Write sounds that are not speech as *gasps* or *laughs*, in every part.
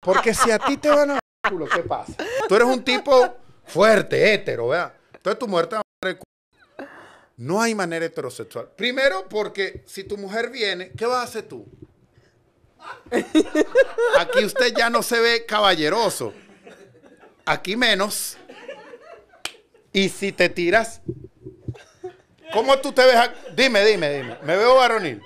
Porque si a ti te van a culo, ¿qué pasa? Tú eres un tipo fuerte, hétero, ¿vea? Entonces tu mujer te va a No hay manera heterosexual. Primero, porque si tu mujer viene, ¿qué vas a hacer tú? Aquí usted ya no se ve caballeroso. Aquí menos. Y si te tiras, ¿cómo tú te ves? Dime, dime, dime. Me veo varonil.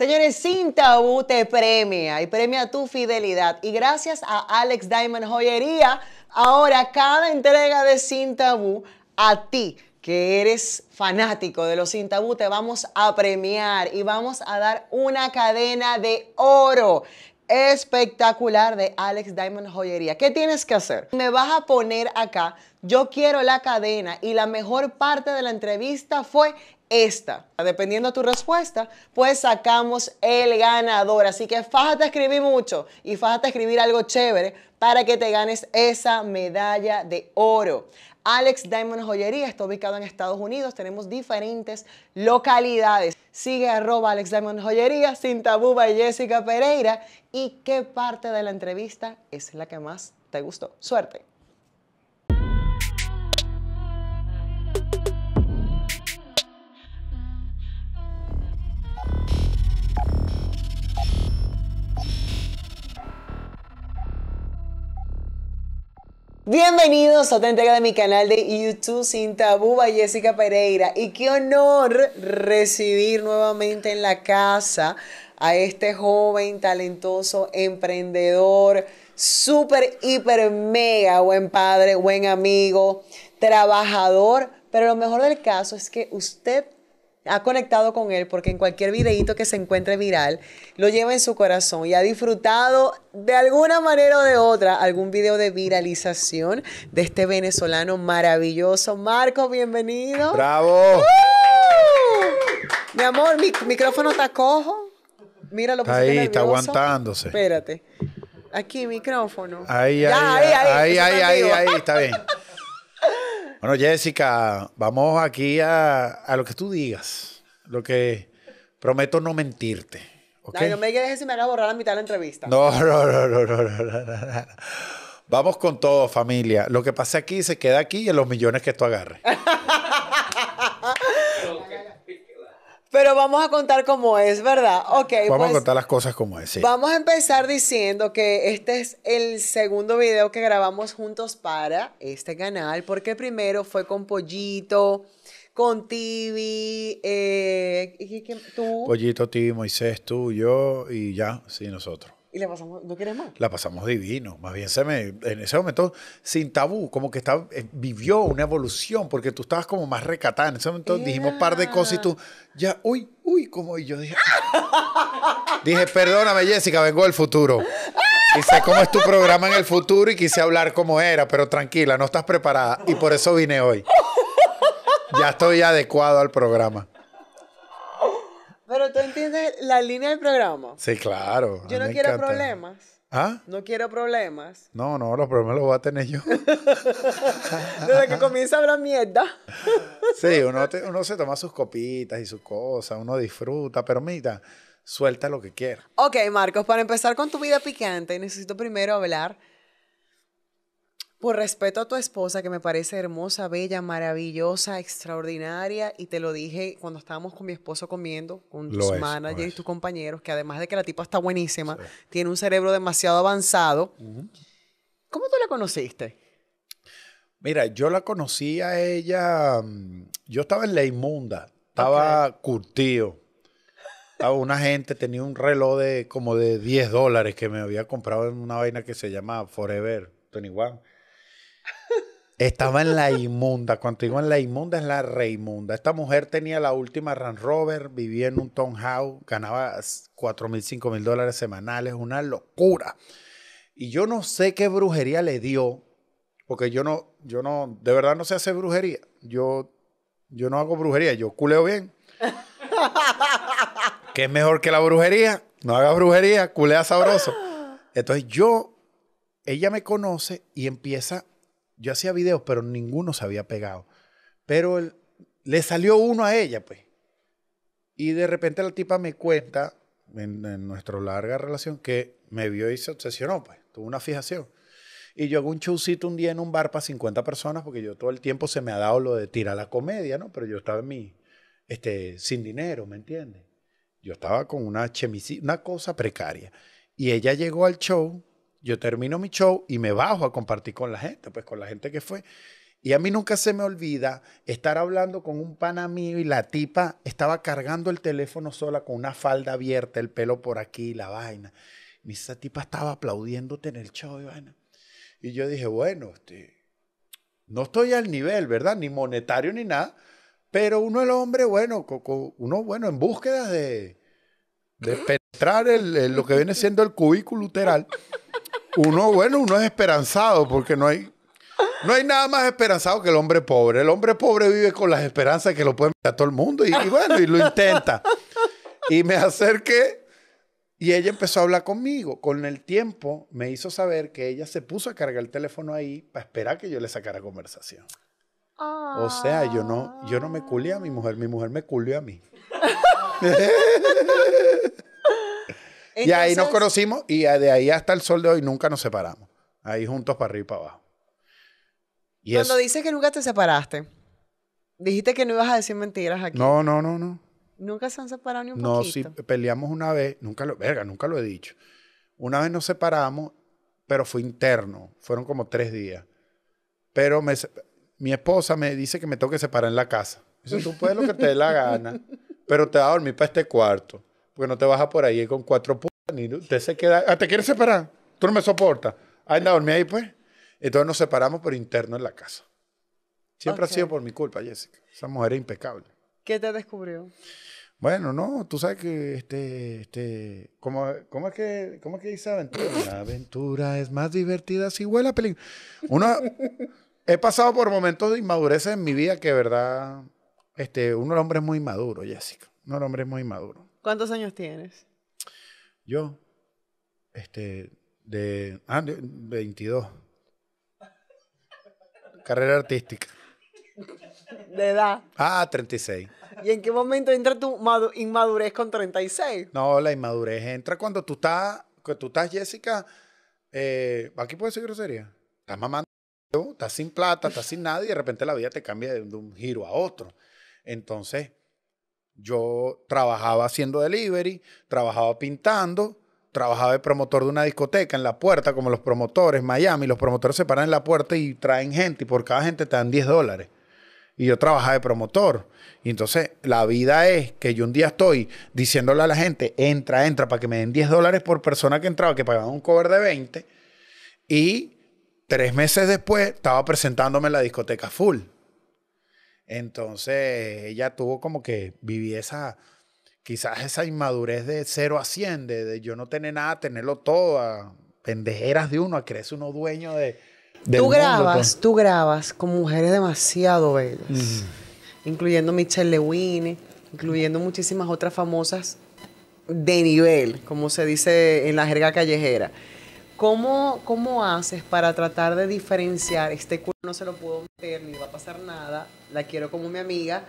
Señores, Sin Tabú te premia y premia tu fidelidad. Y gracias a Alex Diamond Joyería, ahora cada entrega de Sin Tabú a ti que eres fanático de los Sin Tabú, te vamos a premiar y vamos a dar una cadena de oro espectacular de Alex Diamond Joyería. ¿Qué tienes que hacer? Me vas a poner acá, yo quiero la cadena y la mejor parte de la entrevista fue esta. Dependiendo de tu respuesta, pues sacamos el ganador. Así que fájate a escribir mucho y fájate a escribir algo chévere para que te ganes esa medalla de oro. Alex Diamond Joyería está ubicado en Estados Unidos. Tenemos diferentes localidades. Sigue arroba Alex Diamond Joyería, sin tabú y Jessica Pereira. ¿Y qué parte de la entrevista es la que más te gustó? Suerte. Bienvenidos a otra entrega de mi canal de YouTube sin tabú, Jessica Pereira. Y qué honor recibir nuevamente en la casa a este joven, talentoso, emprendedor, súper, hiper, mega buen padre, buen amigo, trabajador. Pero lo mejor del caso es que usted ha conectado con él porque en cualquier videíto que se encuentre viral lo lleva en su corazón y ha disfrutado de alguna manera o de otra algún video de viralización de este venezolano maravilloso. Marco, bienvenido. ¡Bravo! ¡Uh! Mi amor, mi micrófono está cojo. Mira lo que Ahí, está aguantándose. Espérate. Aquí, micrófono. ahí, ahí, ahí, ahí, ahí, está bien. *laughs* Bueno, Jessica, vamos aquí a, lo que tú digas. Lo que prometo no mentirte. No, me dejes si me a borrar la mitad de la entrevista. *laughs* No, no, no, no, no, no, Vamos con todo, familia. Lo que pase aquí se queda aquí y en los millones que tú agarres. *laughs* Pero vamos a contar cómo es, ¿verdad? Ok. Vamos a pues, contar las cosas como es. Sí. Vamos a empezar diciendo que este es el segundo video que grabamos juntos para este canal, porque primero fue con Pollito, con Tibi, eh, tú. Pollito, Tibi, Moisés, tú, yo y ya, sí, nosotros y pasamos, ¿no quieres más? La pasamos divino, más bien se me, en ese momento, sin tabú, como que está, eh, vivió una evolución, porque tú estabas como más recatada, en ese momento dijimos un par de cosas y tú, ya, uy, uy, como, y yo dije, *laughs* dije, perdóname Jessica, vengo del futuro. Y sé cómo es tu programa en el futuro y quise hablar como era, pero tranquila, no estás preparada y por eso vine hoy. Ya estoy adecuado al programa. Pero tú entiendes la línea del programa. Sí, claro. Yo no quiero problemas. ¿Ah? No quiero problemas. No, no, los problemas los voy a tener yo. *laughs* Desde que comienza a hablar mierda. sí, uno, uno se toma sus copitas y sus cosas, uno disfruta, pero mira, suelta lo que quiera. Ok, Marcos, para empezar con tu vida picante, necesito primero hablar por pues respeto a tu esposa, que me parece hermosa, bella, maravillosa, extraordinaria, y te lo dije cuando estábamos con mi esposo comiendo, con tus managers y tus compañeros, que además de que la tipa está buenísima, tiene un cerebro demasiado avanzado. ¿Cómo tú la conociste? Mira, yo la conocí a ella, mm, yo estaba en La Inmunda, estaba curtido. Estaba una gente, tenía un reloj de como de 10 dólares que me había comprado en una vaina que se llama Forever 21. Estaba en la inmunda. Cuando digo en la inmunda, es la reimunda. Esta mujer tenía la última Range Rover, vivía en un townhouse, ganaba 4.000, mil, 5 mil dólares semanales, una locura. Y yo no sé qué brujería le dio, porque yo no, yo no, de verdad no sé hacer brujería. Yo, yo no hago brujería, yo culeo bien. *laughs* ¿Qué es mejor que la brujería? No haga brujería, culea sabroso. *gasps* Entonces yo, ella me conoce y empieza yo hacía videos, pero ninguno se había pegado. Pero le salió uno a ella, pues. Y de repente la tipa me cuenta, en, nuestra larga relación, que me vio y se obsesionó, pues. Tuvo una fijación. Y yo hago un showcito un día en un bar para 50 personas, porque yo todo el tiempo se me ha dado lo de tirar la comedia, ¿no? Pero yo estaba en mi, este, sin dinero, ¿me entiendes? Yo estaba con una una cosa precaria. Y ella llegó al show yo termino mi show y me bajo a compartir con la gente, pues con la gente que fue. Y a mí nunca se me olvida estar hablando con un pana mío y la tipa estaba cargando el teléfono sola con una falda abierta, el pelo por aquí, la vaina. Y esa tipa estaba aplaudiéndote en el show, y vaina. Y yo dije, bueno, este, no estoy al nivel, ¿verdad? Ni monetario ni nada. Pero uno el hombre, bueno, uno, bueno, en búsqueda de, de penetrar lo que viene siendo el cubículo uteral uno, bueno, uno es esperanzado porque no hay, no hay nada más esperanzado que el hombre pobre. El hombre pobre vive con las esperanzas que lo pueden a todo el mundo y, y, bueno, y lo intenta. Y me acerqué y ella empezó a hablar conmigo. Con el tiempo me hizo saber que ella se puso a cargar el teléfono ahí para esperar que yo le sacara conversación. O sea, yo no, yo no me culé a mi mujer, mi mujer me culió a mí. *laughs* y ahí nos conocimos y de ahí hasta el sol de hoy nunca nos separamos. Ahí juntos para arriba y para abajo. Y Cuando dices que nunca te separaste, dijiste que no ibas a decir mentiras aquí. No, no, no, no. Nunca se han separado ni un poquito. No, sí, peleamos una vez, nunca lo, verga, nunca lo he dicho. Una vez nos separamos, pero fue interno, fueron como tres días. Pero mi esposa me dice que me tengo que separar en la casa. Dice, tú puedes lo que te dé la gana, *laughs* pero te va a dormir para este cuarto porque no te bajas por ahí con cuatro putas, ni usted se queda, ah, te quieres separar, tú no me soportas, anda, ah, dormí ahí pues. Entonces nos separamos por interno en la casa. Siempre ha sido por mi culpa, Jessica. Esa mujer es impecable. ¿Qué te descubrió? Bueno, no, tú sabes que este, este, ¿cómo, es que, cómo dice aventura? *clears throat* La aventura es más divertida si huele a película. Uno... he pasado por momentos de inmadurez en mi vida que, verdad, este, uno es un hombre muy maduro, Jessica. Uno es un hombre muy maduro. ¿Cuántos años tienes? Yo, este, de, ah, 22. Carrera artística. De edad. Ah, 36. ¿Y en qué momento entra tu inmadurez con 36? No, la inmadurez entra cuando tú estás, que tú estás, Jessica, eh, aquí puede ser grosería. Estás mamando, estás sin plata, estás sin nada y de repente la vida te cambia de un giro a otro. Entonces, yo trabajaba haciendo delivery, trabajaba pintando, trabajaba de promotor de una discoteca en la puerta, como los promotores, Miami. Los promotores se paran en la puerta y traen gente, y por cada gente te dan 10 dólares. Y yo trabajaba de promotor. Y entonces la vida es que yo un día estoy diciéndole a la gente, entra, entra, para que me den 10 dólares por persona que entraba, que pagaba un cover de 20. Y tres meses después estaba presentándome en la discoteca full. Entonces ella tuvo como que vivir esa, quizás esa inmadurez de cero a cien, de, yo no tener nada, tenerlo todo, a pendejeras de uno, a creerse uno dueño de... tú grabas, pues. tú grabas con mujeres demasiado bellas, incluyendo Michelle Lewin, incluyendo muchísimas otras famosas de nivel, como se dice en la jerga callejera. ¿Cómo, haces para tratar de diferenciar este culo no se lo puedo meter, ni va a pasar nada, la quiero como mi amiga,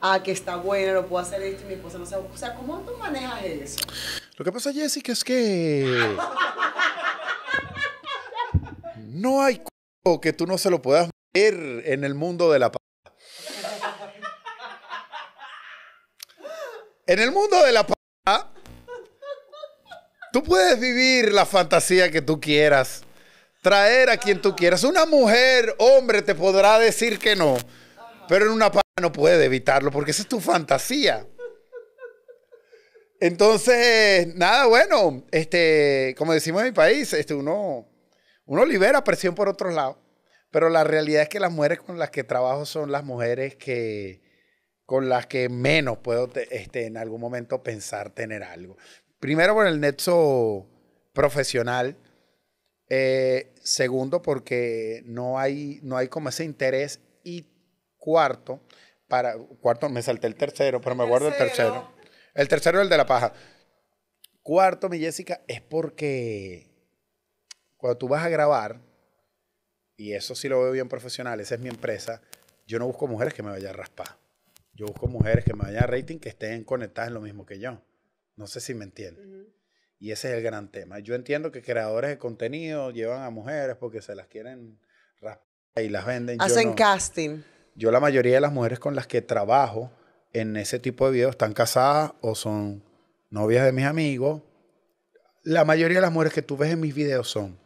a ah, que está buena, lo puedo hacer esto y mi esposa no se... O sea, ¿cómo tú manejas eso? Lo que pasa, Jessica, es que... *laughs* no hay culo que tú no se lo puedas meter en el mundo de la En el mundo de la puedes vivir la fantasía que tú quieras, traer a quien tú quieras. Una mujer, hombre, te podrá decir que no, pero en una p*** no puede evitarlo porque esa es tu fantasía. Entonces, nada, bueno, este, como decimos en mi país, este, uno, uno libera presión por otros lados, pero la realidad es que las mujeres con las que trabajo son las mujeres que, con las que menos puedo este, en algún momento pensar tener algo. Primero por el nexo profesional. Eh, segundo, porque no hay, no hay como ese interés. Y cuarto, para, cuarto, me salté el tercero, pero me guardo el tercero. El tercero es el de la paja. Cuarto, mi Jessica, es porque cuando tú vas a grabar, y eso sí lo veo bien profesional, esa es mi empresa, yo no busco mujeres que me vayan a raspar. Yo busco mujeres que me vayan a rating, que estén conectadas en lo mismo que yo. No sé si me entienden. Y ese es el gran tema. Yo entiendo que creadores de contenido llevan a mujeres porque se las quieren raspar y las venden. Hacen casting. Yo la mayoría de las mujeres con las que trabajo en ese tipo de videos están casadas o son novias de mis amigos. La mayoría de las mujeres que tú ves en mis videos son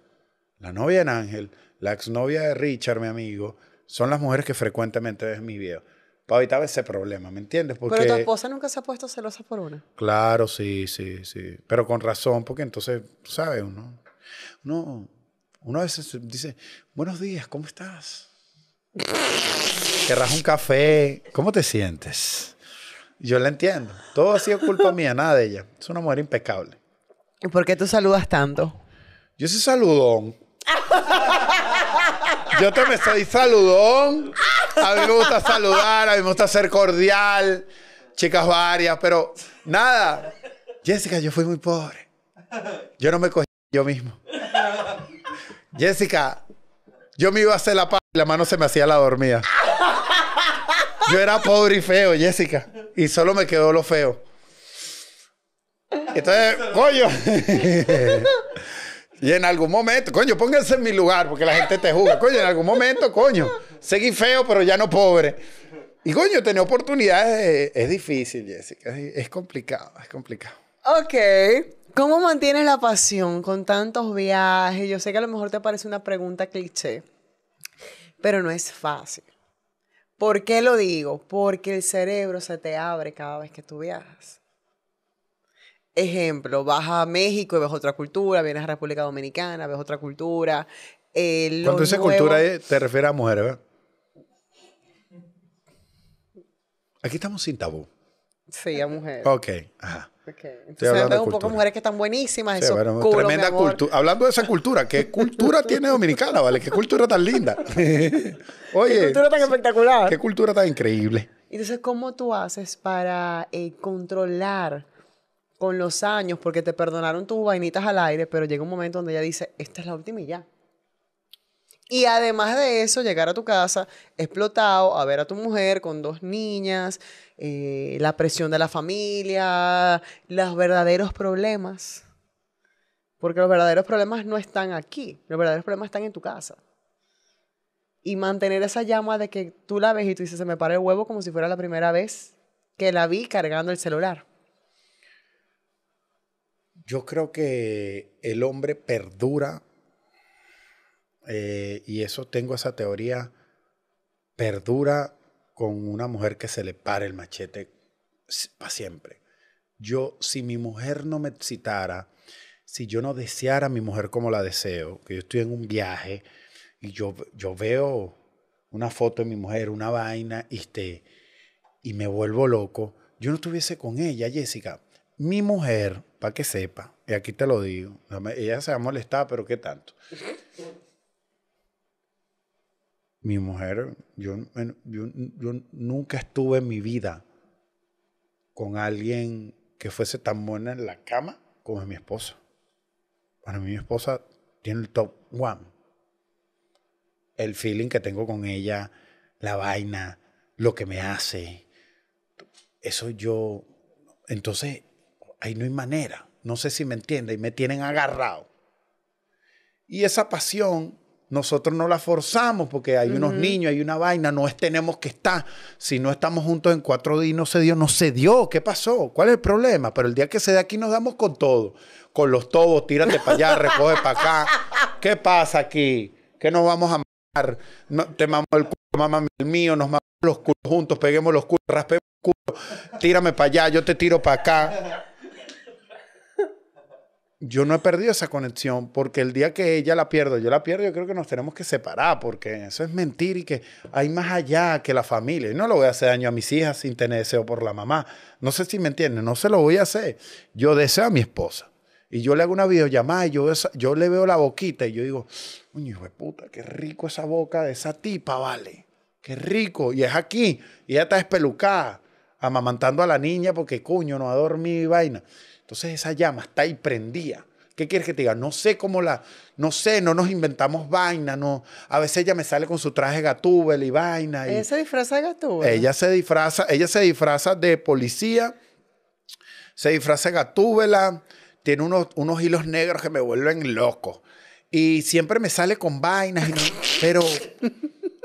la novia de Ángel, la exnovia de Richard, mi amigo, son las mujeres que frecuentemente ves en mis videos para evitar ese problema, ¿me entiendes? Pero tu esposa nunca se ha puesto celosa por una. Claro, sí, sí, sí. Pero con razón, porque entonces, ¿sabes? Uno, uno, a veces dice, buenos días, ¿cómo estás? Querrás un café, ¿cómo te sientes? Yo la entiendo. Todo ha sido culpa mía, nada de ella. Es una mujer impecable. ¿Y por qué tú saludas tanto? Yo soy saludón. Yo te me soy saludón. A mí me gusta saludar, a mí me gusta ser cordial, chicas varias, pero nada. Jessica, yo fui muy pobre. Yo no me cogí yo mismo. Jessica, yo me iba a hacer la paz y la mano se me hacía la dormida. Yo era pobre y feo, Jessica. Y solo me quedó lo feo. Entonces, coño. Y en algún momento, coño, pónganse en mi lugar porque la gente te juzga. Coño, en algún momento, coño, seguí feo, pero ya no pobre. Y coño, tener oportunidades es, difícil, Jessica. Es, es, complicado, es complicado. Ok. ¿Cómo mantienes la pasión con tantos viajes? Yo sé que a lo mejor te parece una pregunta cliché, pero no es fácil. ¿Por qué lo digo? Porque el cerebro se te abre cada vez que tú viajas ejemplo, vas a México y ves otra cultura, vienes a República Dominicana, ves otra cultura. Eh, Cuando esa cultura te refieres a mujeres, ¿verdad? Aquí estamos sin tabú. Sí, a mujeres. Ok, ajá. Okay. Entonces hablando un poco mujeres que están buenísimas. eso tremenda cultura. Hablando de esa cultura, ¿qué cultura tiene dominicana, vale? ¿Qué cultura tan linda? *laughs* *laughs* Oye. Qué cultura tan espectacular. Qué cultura tan increíble. Entonces, ¿cómo tú haces para eh, controlar con los años, porque te perdonaron tus vainitas al aire, pero llega un momento donde ella dice, esta es la última y ya. Y además de eso, llegar a tu casa explotado, a ver a tu mujer con dos niñas, eh, la presión de la familia, los verdaderos problemas. Porque los verdaderos problemas no están aquí, los verdaderos problemas están en tu casa. Y mantener esa llama de que tú la ves y tú dices, se me para el huevo como si fuera la primera vez que la vi cargando el celular. Yo creo que el hombre perdura, eh, y eso tengo esa teoría, perdura con una mujer que se le pare el machete para siempre. Yo, si mi mujer no me citara, si yo no deseara a mi mujer como la deseo, que yo estoy en un viaje y yo, yo veo una foto de mi mujer, una vaina, y, este, y me vuelvo loco, yo no estuviese con ella, Jessica. Mi mujer para que sepa, y aquí te lo digo, ella se ha molestado, pero ¿qué tanto? *laughs* Mi mujer, yo, yo, nunca estuve en mi vida con alguien que fuese tan buena en la cama como mi esposa. Para mí mi esposa tiene el top one. El feeling que tengo con ella, la vaina, lo que me hace. Eso yo... Entonces, ahí no hay manera. No sé si me entiende y me tienen agarrado. Y esa pasión nosotros no la forzamos porque hay unos niños, hay una vaina, no es tenemos que estar. Si no estamos juntos en cuatro días no se dio, no se dio. ¿Qué pasó? ¿Cuál es el problema? Pero el día que se dé aquí nos damos con todo. Con los tobos, tírate para allá, recoge para acá. ¿Qué pasa aquí? ¿Qué nos vamos a matar? No, te el culo, mamá el mío, nos mamamos los culos juntos, peguemos los culos, raspemos el culo, tírame para allá, yo te tiro para acá yo no he perdido esa conexión porque el día que ella la pierdo, yo la pierdo, yo creo que nos tenemos que separar porque eso es mentir y que hay más allá que la familia. Y no lo voy a hacer daño a mis hijas sin tener deseo por la mamá. No sé si me entienden, no se lo voy a hacer. Yo deseo a mi esposa. Y yo le hago una videollamada y yo, yo le veo la boquita y yo digo, uy, hijo de puta, qué rico esa boca de esa tipa, vale. Qué rico. Y es aquí. Y ella está espelucada, amamantando a la niña porque, cuño, no ha dormido y vaina. Entonces esa llama está ahí prendida. ¿Qué quieres que te diga? No sé cómo la, no sé, no nos inventamos vaina, no. A veces ella me sale con su traje gatúbel y vaina. Y ella se disfraza de gatúbel. Ella se disfraza, ella se disfraza de policía, se disfraza de gatúbela, tiene unos, unos hilos negros que me vuelven loco. Y siempre me sale con vainas, pero,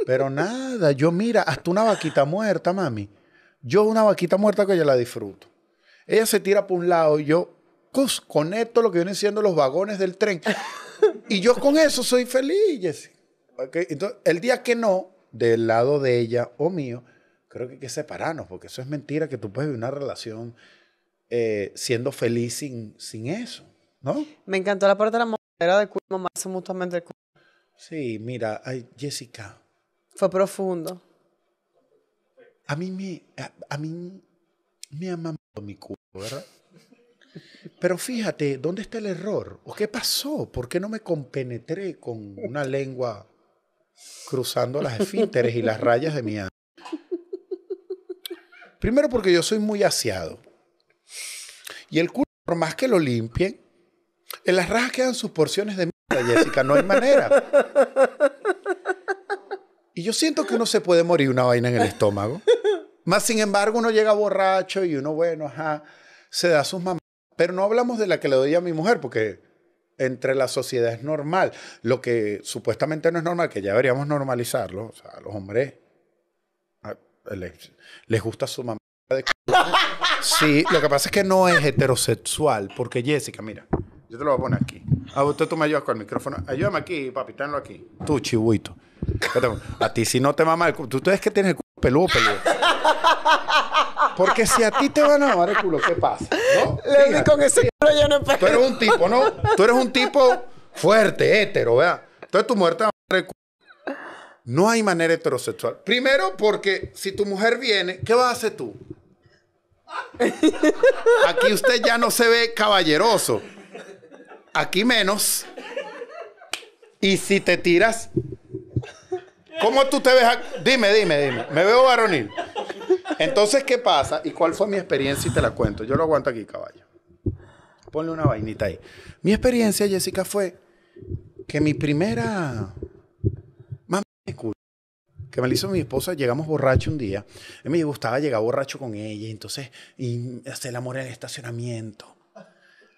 pero nada, yo mira, hasta una vaquita muerta, mami. Yo una vaquita muerta que yo la disfruto. Ella se tira por un lado y yo conecto lo que vienen siendo los vagones del tren. y yo con eso soy feliz, Jessica. Entonces, el día que no, del lado de ella o mío, creo que hay que separarnos, porque eso es mentira, que tú puedes vivir una relación eh, siendo feliz sin, sin eso, ¿no? Me encantó la parte de la moneda de cómo más mutuamente Sí, mira, ay, Jessica. Fue profundo. A mí me, me ha mamado mi culo, ¿verdad? Pero fíjate, ¿dónde está el error? ¿O qué pasó? ¿Por qué no me compenetré con una lengua cruzando las esfínteres y las rayas de mi alma? Primero porque yo soy muy aseado. Y el culo, por más que lo limpien, en las rajas quedan sus porciones de mierda, Jessica. No hay manera. Y yo siento que no se puede morir una vaina en el estómago. Más sin embargo, uno llega borracho y uno, bueno, ajá, se da a sus mamás. Pero no hablamos de la que le doy a mi mujer, porque entre la sociedad es normal. Lo que supuestamente no es normal, que ya deberíamos normalizarlo, o sea, a los hombres les, gusta su mamá de Sí, lo que pasa es que no es heterosexual, porque Jessica, mira, yo te lo voy a poner aquí. A usted tú me ayudas con el micrófono. Ayúdame aquí, papi, tenlo aquí. Tú, chibuito. A ti si no te mama el culo. ¿Tú, tú que tienes el culo peludo, peludo. Porque si a ti te van a dar el culo, ¿qué pasa? ¿No? Le di con ese culo yo no empecé. Tú eres un tipo, ¿no? Tú eres un tipo fuerte, hétero, ¿vea? Entonces tu mujer te va a el culo. No hay manera heterosexual. Primero, porque si tu mujer viene, ¿qué vas a hacer tú? Aquí usted ya no se ve caballeroso. Aquí menos. Y si te tiras, ¿Cómo tú te ves? Dime, dime, dime. Me veo varonil. Entonces, ¿qué pasa? ¿Y cuál fue mi experiencia? Y te la cuento. Yo lo aguanto aquí, caballo. Ponle una vainita ahí. Mi experiencia, Jessica, fue que mi primera... Mami, me que me la hizo mi esposa, llegamos borracho un día. A mí me gustaba llegar borracho con ella, entonces y hacer el amor en el estacionamiento,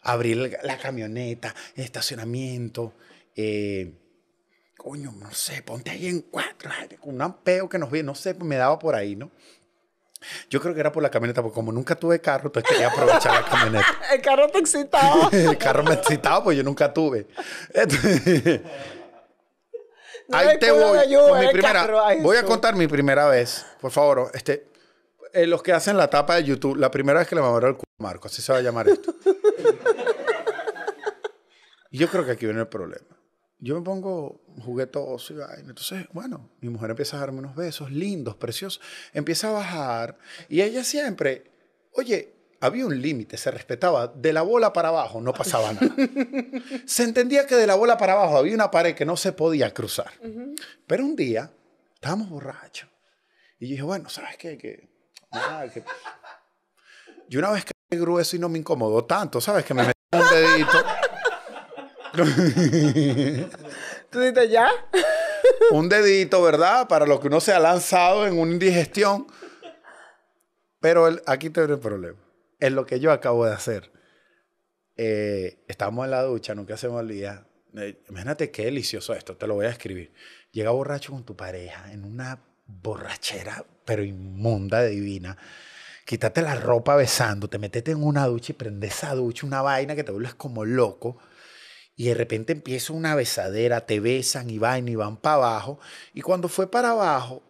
abrir la camioneta, el estacionamiento. Eh, coño, no sé, ponte ahí en cuatro, un ampeo que nos vi, no sé, me daba por ahí, ¿no? Yo creo que era por la camioneta, porque como nunca tuve carro, entonces quería aprovechar la camioneta. *laughs* El carro te excitaba. *laughs* El carro me excitaba, pues yo nunca tuve. *laughs* ahí te voy. mi primera, voy a contar mi primera vez, por favor. Este, eh, los que hacen la tapa de YouTube, la primera vez que le mamaron el culo Marco, así se va a llamar esto. yo creo que aquí viene el problema yo me pongo juguetoso y vaina. Entonces, bueno, mi mujer empieza a darme unos besos lindos, preciosos. Empieza a bajar y ella siempre, oye, había un límite, se respetaba. De la bola para abajo no pasaba nada. *laughs* se entendía que de la bola para abajo había una pared que no se podía cruzar. Pero un día estábamos borrachos y yo dije, bueno, ¿sabes qué? Que, *laughs* Y una vez que grueso y no me incomodó tanto, ¿sabes? Que me metí un dedito. *laughs* ¿Tú dices ya? *laughs* un dedito, ¿verdad? Para lo que uno se ha lanzado en una indigestión. Pero aquí te el problema. Es lo que yo acabo de hacer. Eh, estamos en la ducha, nunca se me olvida. imagínate qué delicioso esto, te lo voy a escribir. Llega borracho con tu pareja en una borrachera, pero inmunda, divina. Quítate la ropa besando, te metete en una ducha y prende esa ducha, una vaina que te vuelves como loco. Y de repente empieza una besadera, te besan y van y van para abajo. Y cuando fue para abajo,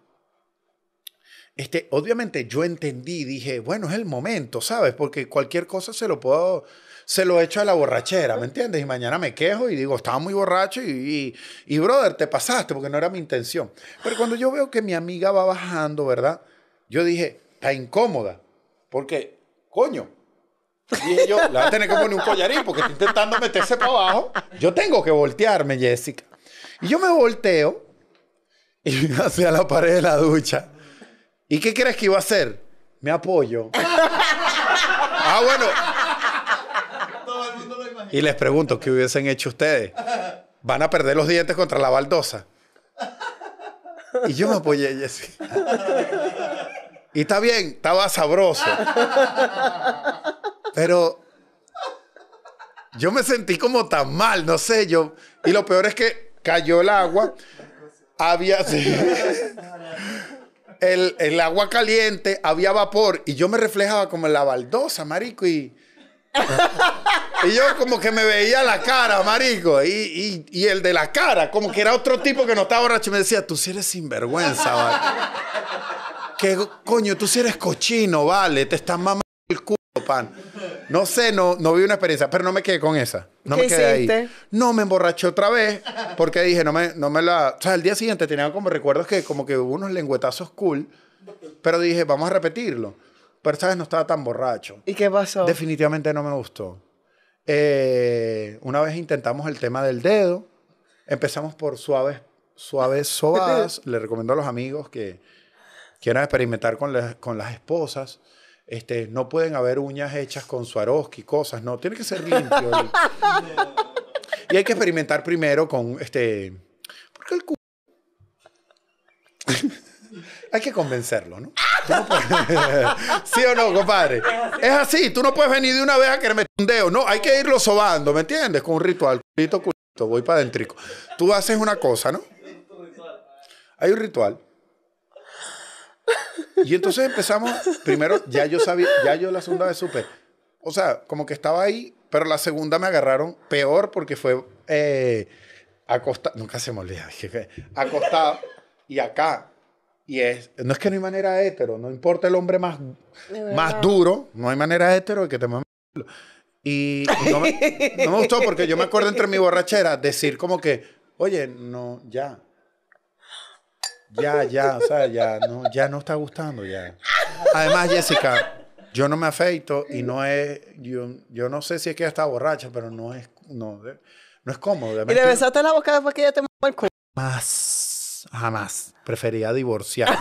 este, obviamente yo entendí, dije, bueno, es el momento, ¿sabes? Porque cualquier cosa se lo puedo, se lo echo a la borrachera, ¿me entiendes? Y mañana me quejo y digo, estaba muy borracho y, y brother, te pasaste porque no era mi intención. Pero cuando yo veo que mi amiga va bajando, ¿verdad? Yo dije, está incómoda, porque, coño, y yo, la va a tener que poner un collarín porque está intentando meterse para abajo. Yo tengo que voltearme, Jessica. Y yo me volteo y hacia la pared de la ducha. ¿Y qué crees que iba a hacer? Me apoyo. *laughs* ah, bueno. Y les pregunto, ¿qué hubiesen hecho ustedes? Van a perder los dientes contra la baldosa. Y yo me apoyé, Jessica. Y está bien, estaba sabroso. Pero yo me sentí como tan mal, no sé, yo. Y lo peor es que cayó el agua. Había. *laughs* el, agua caliente, había vapor. Y yo me reflejaba como en la baldosa, marico. Y. y yo como que me veía la cara, marico. Y, el de la cara, como que era otro tipo que no estaba borracho. Y me decía, tú sí eres sinvergüenza, vale. Que coño, tú sí eres cochino, vale. Te estás mamando el culo pan. No sé, no, no vi una experiencia, pero no me quedé con esa. No me quedé ahí. No, me emborraché otra vez porque dije, no me, no me la. O sea, el día siguiente tenía como recuerdos que como que hubo unos lengüetazos cool, pero dije, vamos a repetirlo. Pero esta vez no estaba tan borracho. ¿Y qué pasó? Definitivamente no me gustó. Eh, una vez intentamos el tema del dedo, empezamos por suaves, suaves *laughs* sobadas. Le recomiendo a los amigos que quieran experimentar con, con las esposas. Este, no pueden haber uñas hechas con Swarovski, cosas, no, tiene que ser limpio. *laughs* y hay que experimentar primero con este. qué el *laughs* hay que convencerlo, ¿no? *laughs* ¿Sí o no, compadre? Es así, tú no puedes venir de una vez a que me un dedo, no, hay que irlo sobando, ¿me entiendes? Con un ritual, culito, culito, voy para adentrico. Tú haces una cosa, ¿no? Hay un ritual y entonces empezamos, primero, ya yo sabía, ya yo la segunda vez supe. O sea, como que estaba ahí, pero la segunda me agarraron peor porque fue eh, acostado, nunca se me acostado y acá. Y es, no es que no hay manera hétero, no importa el hombre más, más duro, no hay manera hetero de que te Y, no me gustó porque yo me acuerdo entre mi borrachera decir como que, oye, no, ya, ya, ya, o sea, ya no, ya no está gustando ya. Además, Jessica, yo no me afeito y no es, yo, no sé si es que ella está borracha, pero no es, no, no es cómodo. y le besaste la boca después que ella te el culo. Más, jamás. Prefería divorciarme.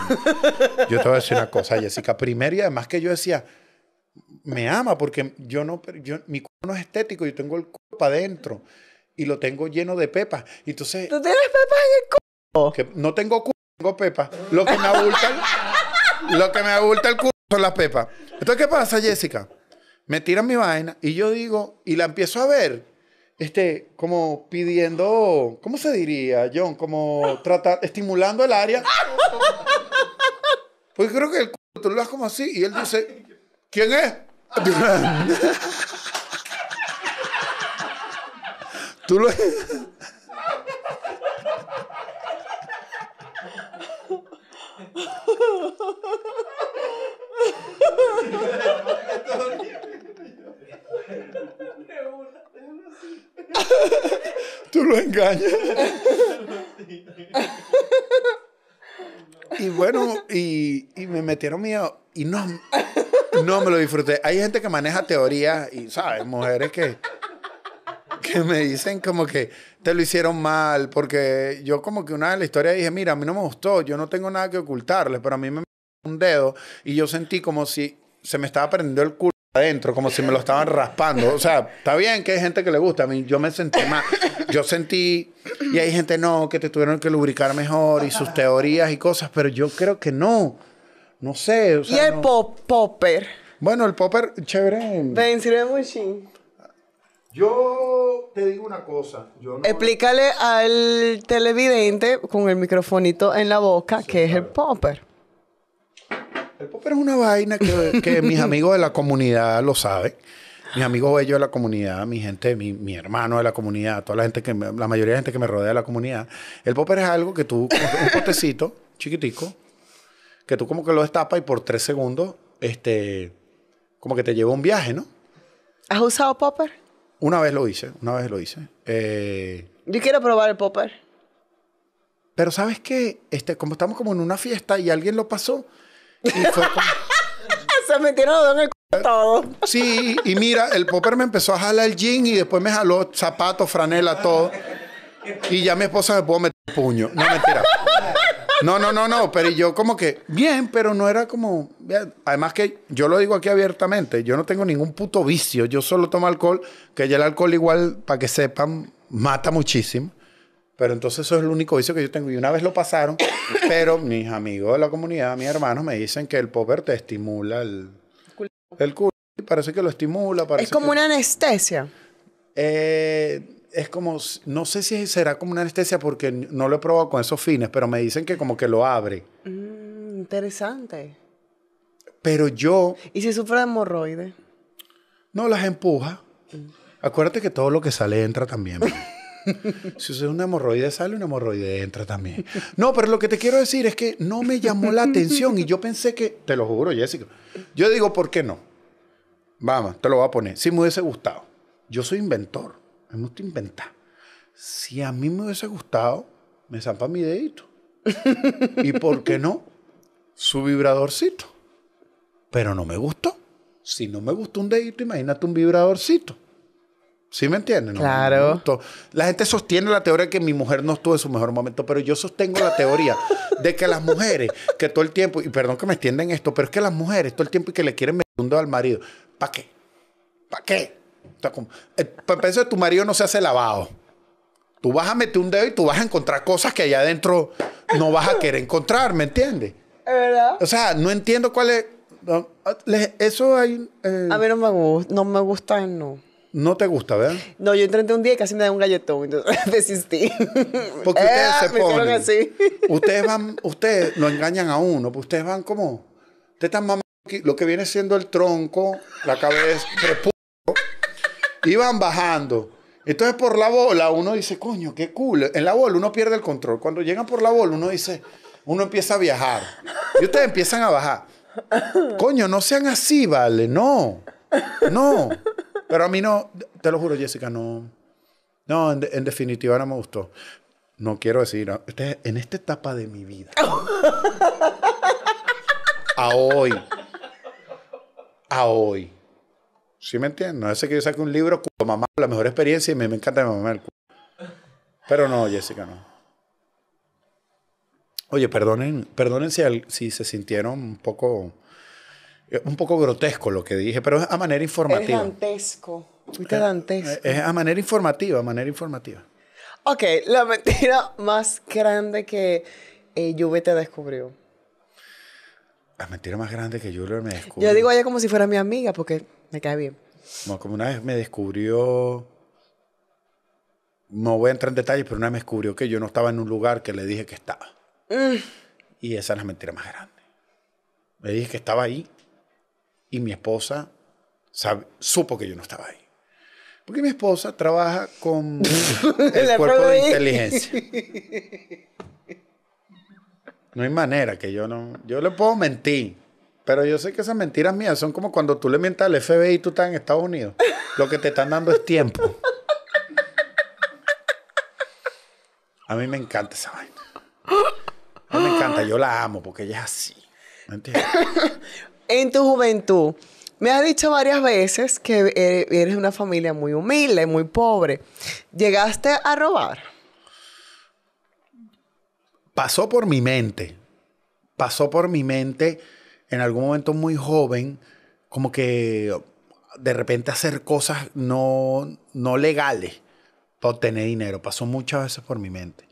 yo te voy a decir una cosa, Jessica. Primero y además que yo decía, me ama porque yo no, yo, mi culo no es estético, yo tengo el culo para adentro y lo tengo lleno de pepas. Entonces... ¿Tú tienes pepas en el culo? no tengo culo tengo pepa. Lo que me abulta el, lo que me abulta el culo son las pepas. Entonces, ¿qué pasa, Jessica? Me tiran mi vaina y yo digo, y la empiezo a ver, este, como pidiendo, ¿cómo se diría, John? Como tratar, estimulando el área. Pues creo que el culo tú lo haces como así y él dice, ¿quién es? *laughs* tú lo... y bueno, y, me metieron miedo. Y no, no me lo disfruté. Hay gente que maneja teoría y, ¿sabes? Mujeres que, que me dicen como que te lo hicieron mal. Porque yo como que una de la historia dije, mira, a mí no me gustó. Yo no tengo nada que ocultarles, pero a mí me un dedo y yo sentí como si se me estaba prendiendo el culo adentro, como si me lo estaban raspando. O sea, está bien que hay gente que le gusta. A mí yo me sentí más. Yo sentí. Y hay gente, no, que te tuvieron que lubricar mejor y sus teorías y cosas, pero yo creo que no. No sé. O y el pop popper. Bueno, el popper, chévere. Ven, sirve muy Yo te digo una cosa. Explícale al televidente con el microfonito en la boca que es el popper. El popper es una vaina que, mis *laughs* amigos de la comunidad lo saben. Mis amigos bellos de la comunidad, mi gente, mi, hermano de la comunidad, toda la gente que, la mayoría de gente que me rodea de la comunidad. El popper es algo que tú, un potecito chiquitico, que tú como que lo destapas y por tres segundos, este, como que te lleva un viaje, ¿no? ¿Has usado popper? Una vez lo hice, una vez lo hice. Eh, Yo quiero probar el popper. Pero sabes que, este, como estamos como en una fiesta y alguien lo pasó, *laughs* Se metieron en el todo. Sí, y mira, el popper me empezó a jalar el jean y después me jaló zapatos, franela, todo. Y ya mi esposa me pudo meter el puño. No, mentira. No, no, no, no, pero yo como que, bien, pero no era como, además que yo lo digo aquí abiertamente, yo no tengo ningún puto vicio, yo solo tomo alcohol, que ya el alcohol igual, para que sepan, mata muchísimo. Pero entonces eso es el único vicio que yo tengo. Y una vez lo pasaron, *coughs* pero mis amigos de la comunidad, mis hermanos, me dicen que el popper te estimula el, el culo. Y parece que lo estimula. Parece es como una anestesia. Eh, es como, no sé si será como una anestesia porque no lo he probado con esos fines, pero me dicen que como que lo abre. Mm, interesante. Pero yo... ¿Y si sufre de hemorroides? No, las empuja. Mm. Acuérdate que todo lo que sale entra también. *laughs* *laughs* si usted es una hemorroide sale, una hemorroide entra también. No, pero lo que te quiero decir es que no me llamó la atención y yo pensé que, te lo juro, Jessica, yo digo, ¿por qué no? Vamos, te lo voy a poner. Si me hubiese gustado, yo soy inventor, me gusta inventar. Si a mí me hubiese gustado, me zampa mi dedito. ¿Y por qué no? Su vibradorcito. Pero no me gustó. Si no me gustó un dedito, imagínate un vibradorcito. ¿Sí me entienden? No, claro. la gente sostiene la teoría de que mi mujer no estuvo en su mejor momento, pero yo sostengo la teoría de que las mujeres que todo el tiempo, y perdón que me extienden esto, pero es que las mujeres todo el tiempo y que le quieren meter un dedo al marido, ¿para qué? ¿Para qué? Para tu marido no se hace lavado. Tú vas a meter un dedo y tú vas a encontrar cosas que allá adentro no vas a querer encontrar, ¿me entiendes? ¿Verdad? O sea, no entiendo cuál es... eso hay... Eh, a mí no me gusta, no me no. No te gusta, ¿verdad? No, yo entré un día y casi me da un galletón, entonces *laughs* desistí. Porque ustedes ah, se ponen. Así. *laughs* Ustedes van, ustedes lo engañan a uno, pues ustedes van como. Ustedes están mamando lo que viene siendo el tronco, la cabeza, *laughs* y van bajando. Entonces por la bola uno dice, coño, qué cool. En la bola uno pierde el control. Cuando llegan por la bola uno dice, uno empieza a viajar. Y ustedes empiezan a bajar. Coño, no sean así, vale, no. No. Pero a mí no, te lo juro, Jessica, no. No, en, definitiva no me gustó. No quiero decir, ah, este, en esta etapa de mi vida, a hoy, a hoy, ¿sí me entiendes? No es que yo saque un libro con mamá, la mejor experiencia, y me, me encanta mi mamá Pero no, Jessica, no. Oye, perdonen, perdonen si se sintieron un poco un poco grotesco lo que dije, pero es a manera informativa. Es a manera informativa, a manera informativa. Ok, la mentira más grande que eh, te descubrió. La mentira más grande que Juve me descubrió. Yo digo ella como si fuera mi amiga porque me cae bien. como una vez me descubrió. No voy a entrar en detalles, pero una vez me descubrió que yo no estaba en un lugar que le dije que estaba. Mm. Y esa es la mentira más grande. Me dije que estaba ahí y mi esposa supo que yo no estaba ahí. Porque mi esposa trabaja con *laughs* el cuerpo de inteligencia. No hay manera que yo no... Yo le puedo mentir, pero yo sé que esas mentiras mías son como cuando tú le mientas al FBI y tú estás en Estados Unidos. Lo que te están dando es tiempo. A mí me encanta esa vaina. A mí me encanta, yo la amo porque ella es así. ¿Me entiendes? *laughs* en tu juventud, me has dicho varias veces que eres una familia muy humilde, muy pobre. ¿Llegaste a robar? Pasó por mi mente. Pasó por mi mente en algún momento muy joven, como que de repente hacer cosas no, no legales para obtener dinero. Pasó muchas veces por mi mente.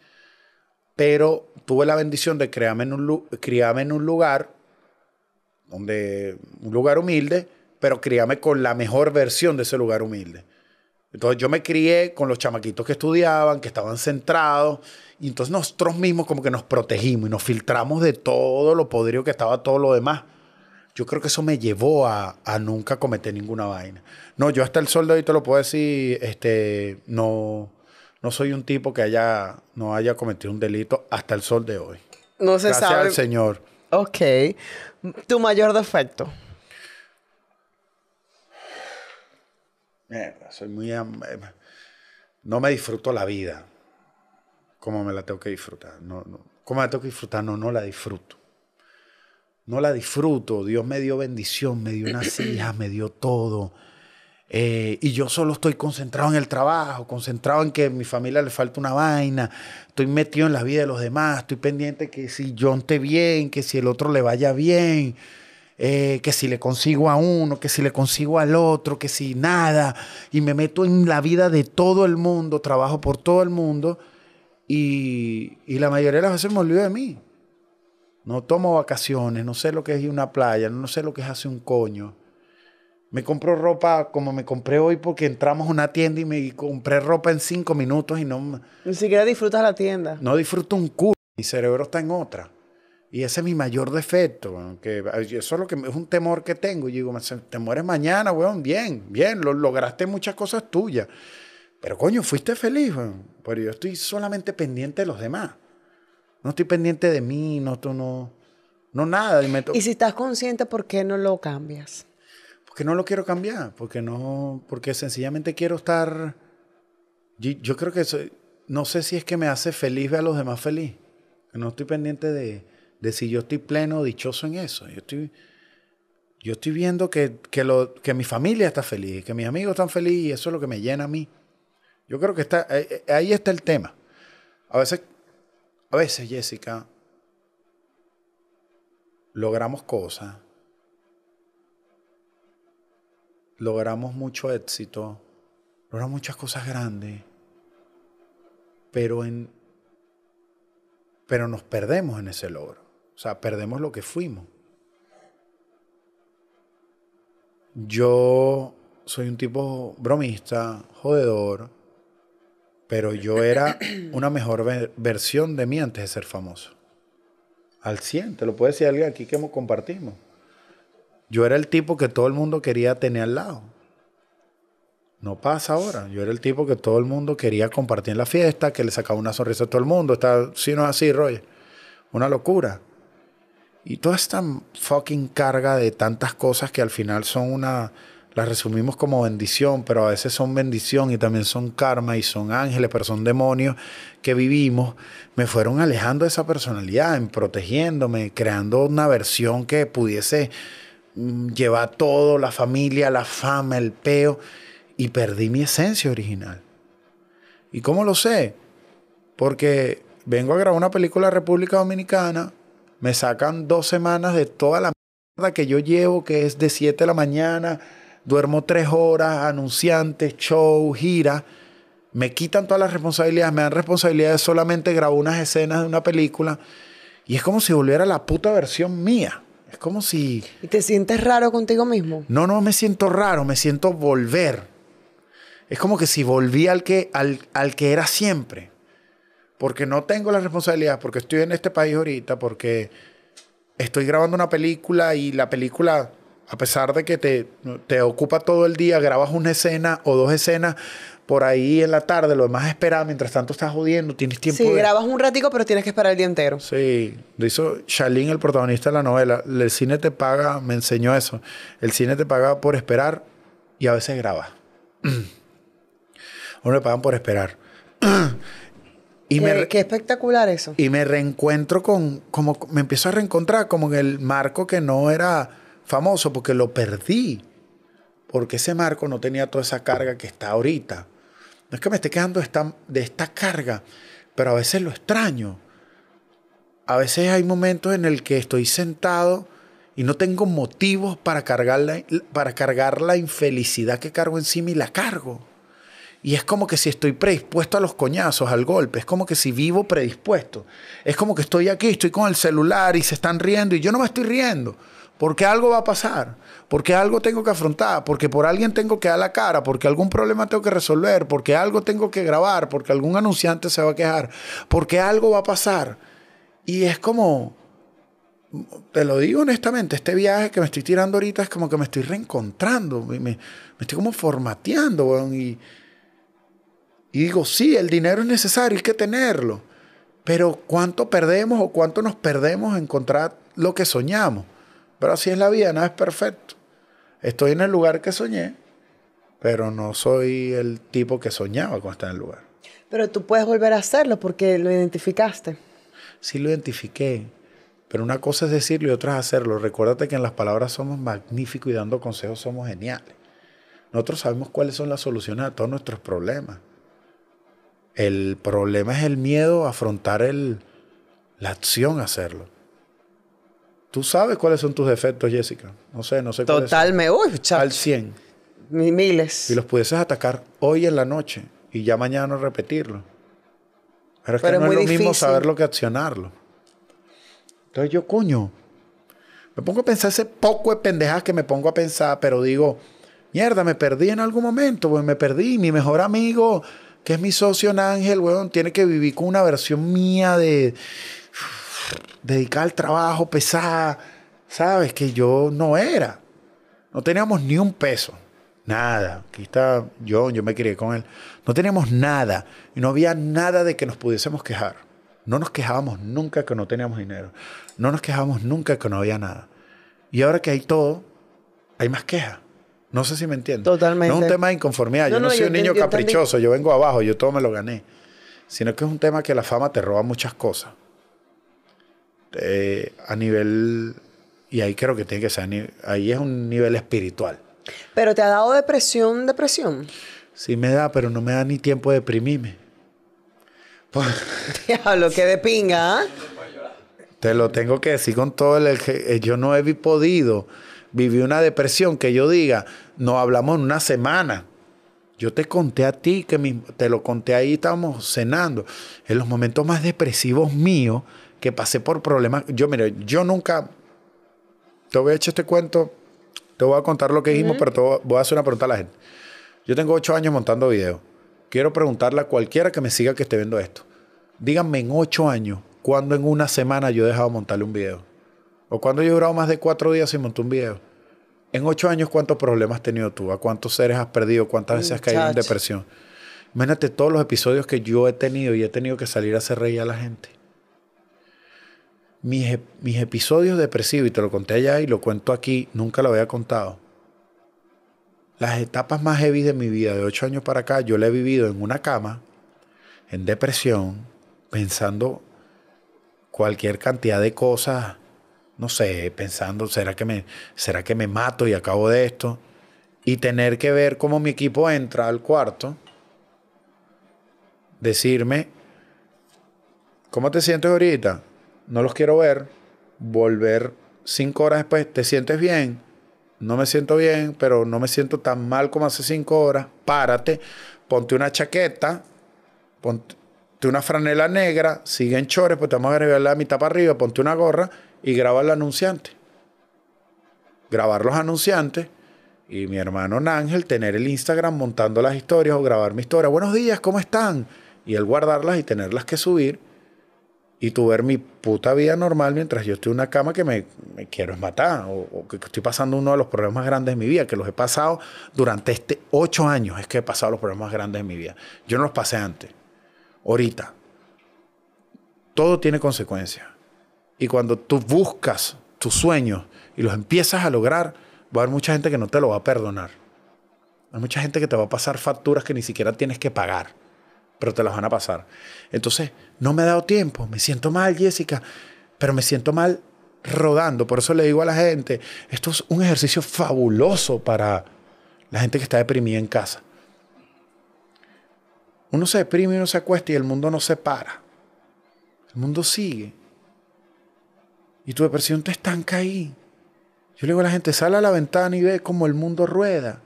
Pero tuve la bendición de criarme en un lugar donde un lugar humilde, pero críame con la mejor versión de ese lugar humilde. Entonces yo me crié con los chamaquitos que estudiaban, que estaban centrados, y entonces nosotros mismos como que nos protegimos y nos filtramos de todo lo podrido que estaba todo lo demás. Yo creo que eso me llevó a, nunca cometer ninguna vaina. No, yo hasta el sol de hoy te lo puedo decir, este, no, no soy un tipo que haya, no haya cometido un delito hasta el sol de hoy. No se Gracias sabe. Gracias al Señor. Ok. Tu mayor defecto. soy muy. Eh, no me disfruto la vida como me la tengo que disfrutar. No, no. la tengo que disfrutar? No, no la disfruto. No la disfruto. Dios me dio bendición, me dio una silla *clears throat* me dio todo. Eh, y yo solo estoy concentrado en el trabajo, concentrado en que a mi familia le falta una vaina, estoy metido en la vida de los demás, estoy pendiente que si yo esté bien, que si el otro le vaya bien, eh, que si le consigo a uno, que si le consigo al otro, que si nada, y me meto en la vida de todo el mundo, trabajo por todo el mundo, y, y la mayoría de las veces me olvido de mí. No tomo vacaciones, no sé lo que es ir a una playa, no sé lo que es hacer un coño. Me compro ropa como me compré hoy porque entramos a una tienda y me compré ropa en cinco minutos y no... Ni siquiera disfrutas la tienda. No disfruto un culo. Mi cerebro está en otra. Y ese es mi mayor defecto. que eso es, que, es un temor que tengo. Y digo, te mueres mañana, weón. Bien, bien. Lo, lograste muchas cosas tuyas. Pero coño, fuiste feliz, weón. Pero yo estoy solamente pendiente de los demás. No estoy pendiente de mí, no, tú no, no nada. y si estás consciente, ¿por qué no lo cambias? que no lo quiero cambiar, porque no, porque sencillamente quiero estar, yo, creo que no sé si es que me hace feliz ver a los demás feliz, no estoy pendiente de, si yo estoy pleno dichoso en eso, yo estoy, yo estoy viendo que, lo, que mi familia está feliz, que mis amigos están felices y eso es lo que me llena a mí. Yo creo que está, eh, eh, ahí está el tema. A veces, a veces, Jessica, logramos cosas logramos mucho éxito, logramos muchas cosas grandes, pero, en, pero nos perdemos en ese logro. O sea, perdemos lo que fuimos. Yo soy un tipo bromista, jodedor, pero yo era una mejor versión de mí antes de ser famoso. Al 100, te lo puede decir alguien aquí que compartimos. Yo era el tipo que todo el mundo quería tener al lado. No pasa ahora. Yo era el tipo que todo el mundo quería compartir en la fiesta, que le sacaba una sonrisa a todo el mundo. Está, si no es así, Roy. Una locura. Y toda esta fucking carga de tantas cosas que al final son una. Las resumimos como bendición, pero a veces son bendición y también son karma y son ángeles, pero son demonios que vivimos. Me fueron alejando de esa personalidad, protegiéndome, creando una versión que pudiese Mm, lleva todo, la familia, la fama, el peo, y perdí mi esencia original. ¿Y cómo lo sé? Porque vengo a grabar una película de República Dominicana, me sacan dos semanas de toda la mierda que yo llevo, que es de 7 de la mañana, duermo tres horas, anunciantes, show, gira. Me quitan todas las responsabilidades, me dan responsabilidades solamente grabar unas escenas de una película. Y es como si volviera la puta versión mía. Es como si... ¿Y te sientes raro contigo mismo? No, no me siento raro, me siento volver. Es como que si volví al que, al, al que era siempre. Porque no tengo la responsabilidad, porque estoy en este país ahorita, porque estoy grabando una película y la película, a pesar de que te, te ocupa todo el día, grabas una escena o dos escenas, por ahí en la tarde, lo demás es mientras tanto estás jodiendo, tienes tiempo. Sí, grabas un ratico, pero tienes que esperar el día entero. Sí, lo hizo Shalin, el protagonista de la novela, el cine te paga, me enseñó eso, el cine te paga por esperar y a veces graba. Uno *clears throat* le pagan por esperar. *clears throat* y qué, me qué espectacular eso. Y me reencuentro con, como me empiezo a reencontrar como en el marco que no era famoso porque lo perdí. Porque ese marco no tenía toda esa carga que está ahorita no es que me esté quedando de esta carga, pero a veces lo extraño. A veces hay momentos en el que estoy sentado y no tengo motivos para cargar para cargar la infelicidad que cargo encima y la cargo. Y es como que si estoy predispuesto a los coñazos, al golpe, es como que si vivo predispuesto. Es como que estoy aquí, estoy con el celular y se están riendo y yo no me estoy riendo, porque algo va a pasar porque algo tengo que afrontar, porque por alguien tengo que dar la cara, porque algún problema tengo que resolver, porque algo tengo que grabar, porque algún anunciante se va a quejar, porque algo va a pasar. Y es como, te lo digo honestamente, este viaje que me estoy tirando ahorita es como que me estoy reencontrando, me, estoy como formateando, y, y digo, sí, el dinero es necesario, hay que tenerlo, pero ¿cuánto perdemos o cuánto nos perdemos en encontrar lo que soñamos? Pero así es la vida, nada es perfecto. Estoy en el lugar que soñé, pero no soy el tipo que soñaba cuando estaba en el lugar. Pero tú puedes volver a hacerlo porque lo identificaste. Sí lo identifiqué, pero una cosa es decirlo y otra es hacerlo. Recuérdate que en las palabras somos magníficos y dando consejos somos geniales. Nosotros sabemos cuáles son las soluciones a todos nuestros problemas. El problema es el miedo a afrontar el, la acción hacerlo. Tú sabes cuáles son tus defectos, Jessica. No sé, no sé cuáles Total, me voy, chao. Al 100. Miles. Y los pudieses atacar hoy en la noche y ya mañana no repetirlo. Pero es que no es, lo mismo saberlo que accionarlo. Entonces yo, coño, me pongo a pensar ese poco de pendejas que me pongo a pensar, pero digo, mierda, me perdí en algún momento, pues me perdí. Mi mejor amigo, que es mi socio en Ángel, tiene que vivir con una versión mía de, dedicar al trabajo, pesado, ¿sabes? Que yo no era. No teníamos ni un peso. Nada. Aquí está yo, yo me crié con él. No teníamos nada. Y no había nada de que nos pudiésemos quejar. No nos quejábamos nunca que no teníamos dinero. No nos quejábamos nunca que no había nada. Y ahora que hay todo, hay más quejas. No sé si me entiendes. Totalmente. No es un tema de inconformidad. yo no, soy un niño caprichoso. Yo vengo abajo, yo todo me lo gané. Sino que es un tema que la fama te roba muchas cosas. Eh, a nivel, y ahí creo que tiene que ser, ahí es un nivel espiritual. ¿Pero te ha dado depresión, depresión? Sí me da, pero no me da ni tiempo de deprimirme. *laughs* Diablo, que de pinga, ¿ah? Te lo tengo que decir con todo el... Eh, yo no he podido vivir una depresión que yo diga, no hablamos en una semana. Yo te conté a ti, que te lo conté ahí, estábamos cenando. En los momentos más depresivos míos, que pasé por problemas. Yo, mire, yo nunca, te voy a echar este cuento, te voy a contar lo que dijimos, pero te voy, a hacer una pregunta a la gente. Yo tengo ocho años montando videos. Quiero preguntarle a cualquiera que me siga que esté viendo esto. Díganme en ocho años, ¿cuándo en una semana yo he dejado montarle un video? ¿O cuándo yo he durado más de cuatro días sin montar un video? En ocho años, ¿cuántos problemas has tenido tú? ¿A cuántos seres has perdido? ¿Cuántas veces has caído en depresión? Imagínate todos los episodios que yo he tenido y he tenido que salir a hacer reír a la gente mis, episodios depresivos, y te lo conté allá y lo cuento aquí, nunca lo había contado. Las etapas más heavy de mi vida, de ocho años para acá, yo la he vivido en una cama, en depresión, pensando cualquier cantidad de cosas, no sé, pensando, ¿será que me, será que me mato y acabo de esto? Y tener que ver cómo mi equipo entra al cuarto, decirme, ¿cómo te sientes ahorita? no los quiero ver, volver cinco horas después, ¿te sientes bien? No me siento bien, pero no me siento tan mal como hace cinco horas. Párate, ponte una chaqueta, ponte una franela negra, sigue en chores, pues te vamos a agregar la mitad para arriba, ponte una gorra y graba el anunciante. Grabar los anunciantes y mi hermano Ángel tener el Instagram montando las historias o grabar mi historia. Buenos días, ¿cómo están? Y él guardarlas y tenerlas que subir y tú ver mi puta vida normal mientras yo estoy en una cama que me, quiero matar o, que estoy pasando uno de los problemas más grandes de mi vida, que los he pasado durante este ocho años, es que he pasado los problemas más grandes de mi vida. Yo no los pasé antes, ahorita. Todo tiene consecuencias. Y cuando tú buscas tus sueños y los empiezas a lograr, va a haber mucha gente que no te lo va a perdonar. Hay mucha gente que te va a pasar facturas que ni siquiera tienes que pagar pero te las van a pasar. Entonces, no me ha dado tiempo, me siento mal, Jessica, pero me siento mal rodando. Por eso le digo a la gente, esto es un ejercicio fabuloso para la gente que está deprimida en casa. Uno se deprime, uno se acuesta y el mundo no se para. El mundo sigue. Y tu depresión te estanca ahí. Yo le digo a la gente, sale a la ventana y ve cómo el mundo rueda.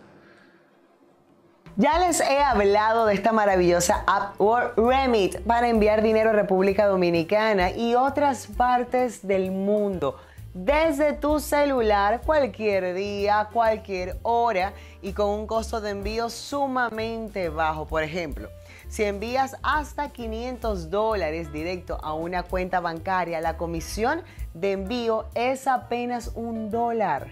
Ya les he hablado de esta maravillosa app World Remit para enviar dinero a República Dominicana y otras partes del mundo desde tu celular cualquier día, cualquier hora y con un costo de envío sumamente bajo. Por ejemplo, si envías hasta 500 dólares directo a una cuenta bancaria, la comisión de envío es apenas un dólar.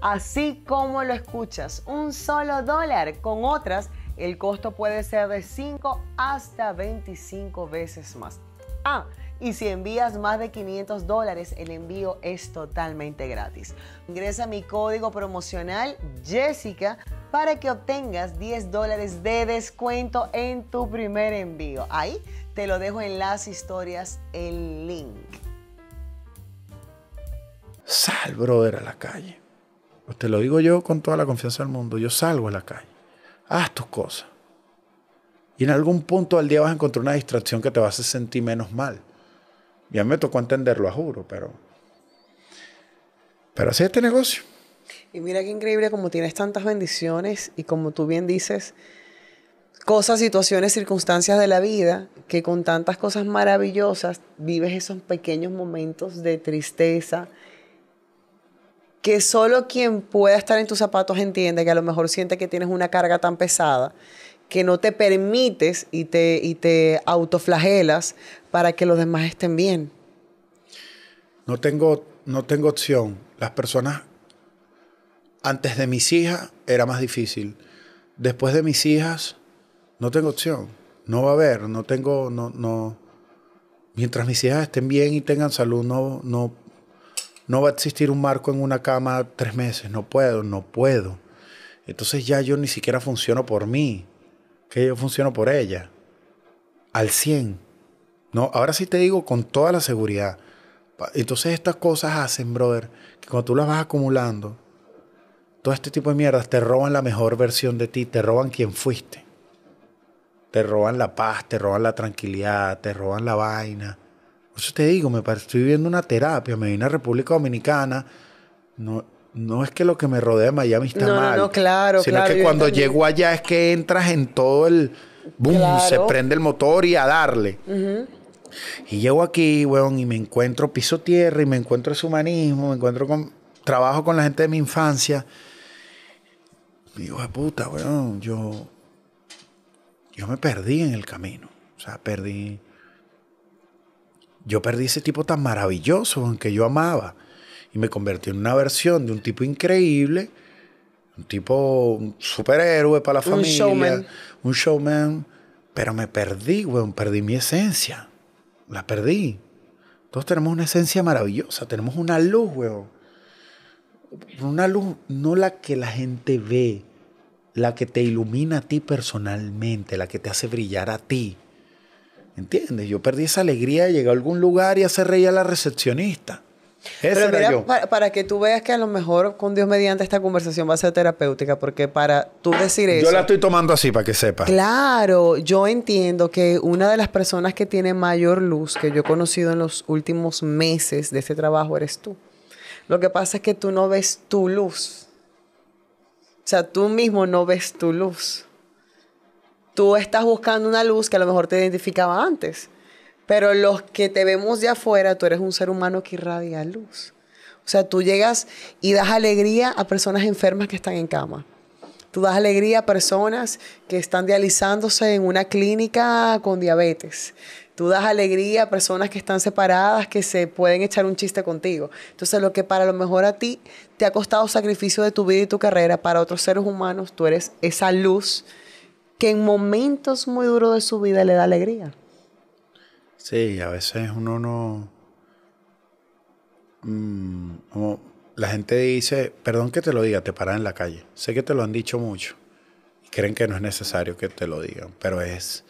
Así como lo escuchas, un solo dólar con otras, el costo puede ser de 5 hasta 25 veces más. Ah, y si envías más de 500 dólares, el envío es totalmente gratis. Ingresa mi código promocional Jessica para que obtengas 10 dólares de descuento en tu primer envío. Ahí te lo dejo en las historias el link. Sal, brother, a la calle. Pues te lo digo yo con toda la confianza del mundo, yo salgo a la calle, haz tus cosas. Y en algún punto al día vas a encontrar una distracción que te va a hacer sentir menos mal. Ya me tocó entenderlo, a juro, pero... Pero así es este negocio. Y mira qué increíble como tienes tantas bendiciones y como tú bien dices, cosas, situaciones, circunstancias de la vida, que con tantas cosas maravillosas vives esos pequeños momentos de tristeza, que solo quien pueda estar en tus zapatos entiende que a lo mejor siente que tienes una carga tan pesada que no te permites y te, y te autoflagelas para que los demás estén bien. No tengo, no tengo opción. Las personas, antes de mis hijas era más difícil. Después de mis hijas, no tengo opción. No va a haber, no tengo, no, no. Mientras mis hijas estén bien y tengan salud, no, no no va a existir un marco en una cama tres meses, no puedo, no puedo. Entonces ya yo ni siquiera funciono por mí, que yo funciono por ella. Al 100. No, ahora sí te digo con toda la seguridad. Entonces estas cosas hacen, brother, que cuando tú las vas acumulando, todo este tipo de mierdas te roban la mejor versión de ti, te roban quien fuiste. Te roban la paz, te roban la tranquilidad, te roban la vaina eso te digo, me parece, estoy viviendo una terapia, me vine a República Dominicana, no, no es que lo que me rodea de Miami está mal. No, no, claro, sino que cuando llego allá es que entras en todo el ¡Bum! se prende el motor y a darle. Y llego aquí, weón, y me encuentro piso tierra, y me encuentro ese humanismo, me encuentro con. Trabajo con la gente de mi infancia. digo, de ah, puta, weón, yo. Yo me perdí en el camino. O sea, perdí yo perdí ese tipo tan maravilloso que yo amaba y me convertí en una versión de un tipo increíble, un tipo superhéroe para la un familia, showman. un showman, pero me perdí, weón, perdí mi esencia, la perdí. Todos tenemos una esencia maravillosa, tenemos una luz, weón. Una luz, no la que la gente ve, la que te ilumina a ti personalmente, la que te hace brillar a ti. ¿Entiendes? Yo perdí esa alegría de llegar a algún lugar y hacer reír a la recepcionista. Pero Para, para, que tú veas que a lo mejor con Dios mediante esta conversación va a ser terapéutica, porque para tú decir eso. Yo la estoy tomando así para que sepas. Claro, yo entiendo que una de las personas que tiene mayor luz que yo he conocido en los últimos meses de este trabajo eres tú. Lo que pasa es que tú no ves tu luz. O sea, tú mismo no ves tu luz tú estás buscando una luz que a lo mejor te identificaba antes, pero los que te vemos de afuera, tú eres un ser humano que irradia luz. O sea, tú llegas y das alegría a personas enfermas que están en cama. Tú das alegría a personas que están dializándose en una clínica con diabetes. Tú das alegría a personas que están separadas, que se pueden echar un chiste contigo. Entonces, lo que para lo mejor a ti te ha costado sacrificio de tu vida y tu carrera, para otros seres humanos, tú eres esa luz que en momentos muy duros de su vida le da alegría. Sí, a veces uno no... Mm, la gente dice, perdón que te lo diga, te paran en la calle. Sé que te lo han dicho mucho y creen que no es necesario que te lo digan, pero es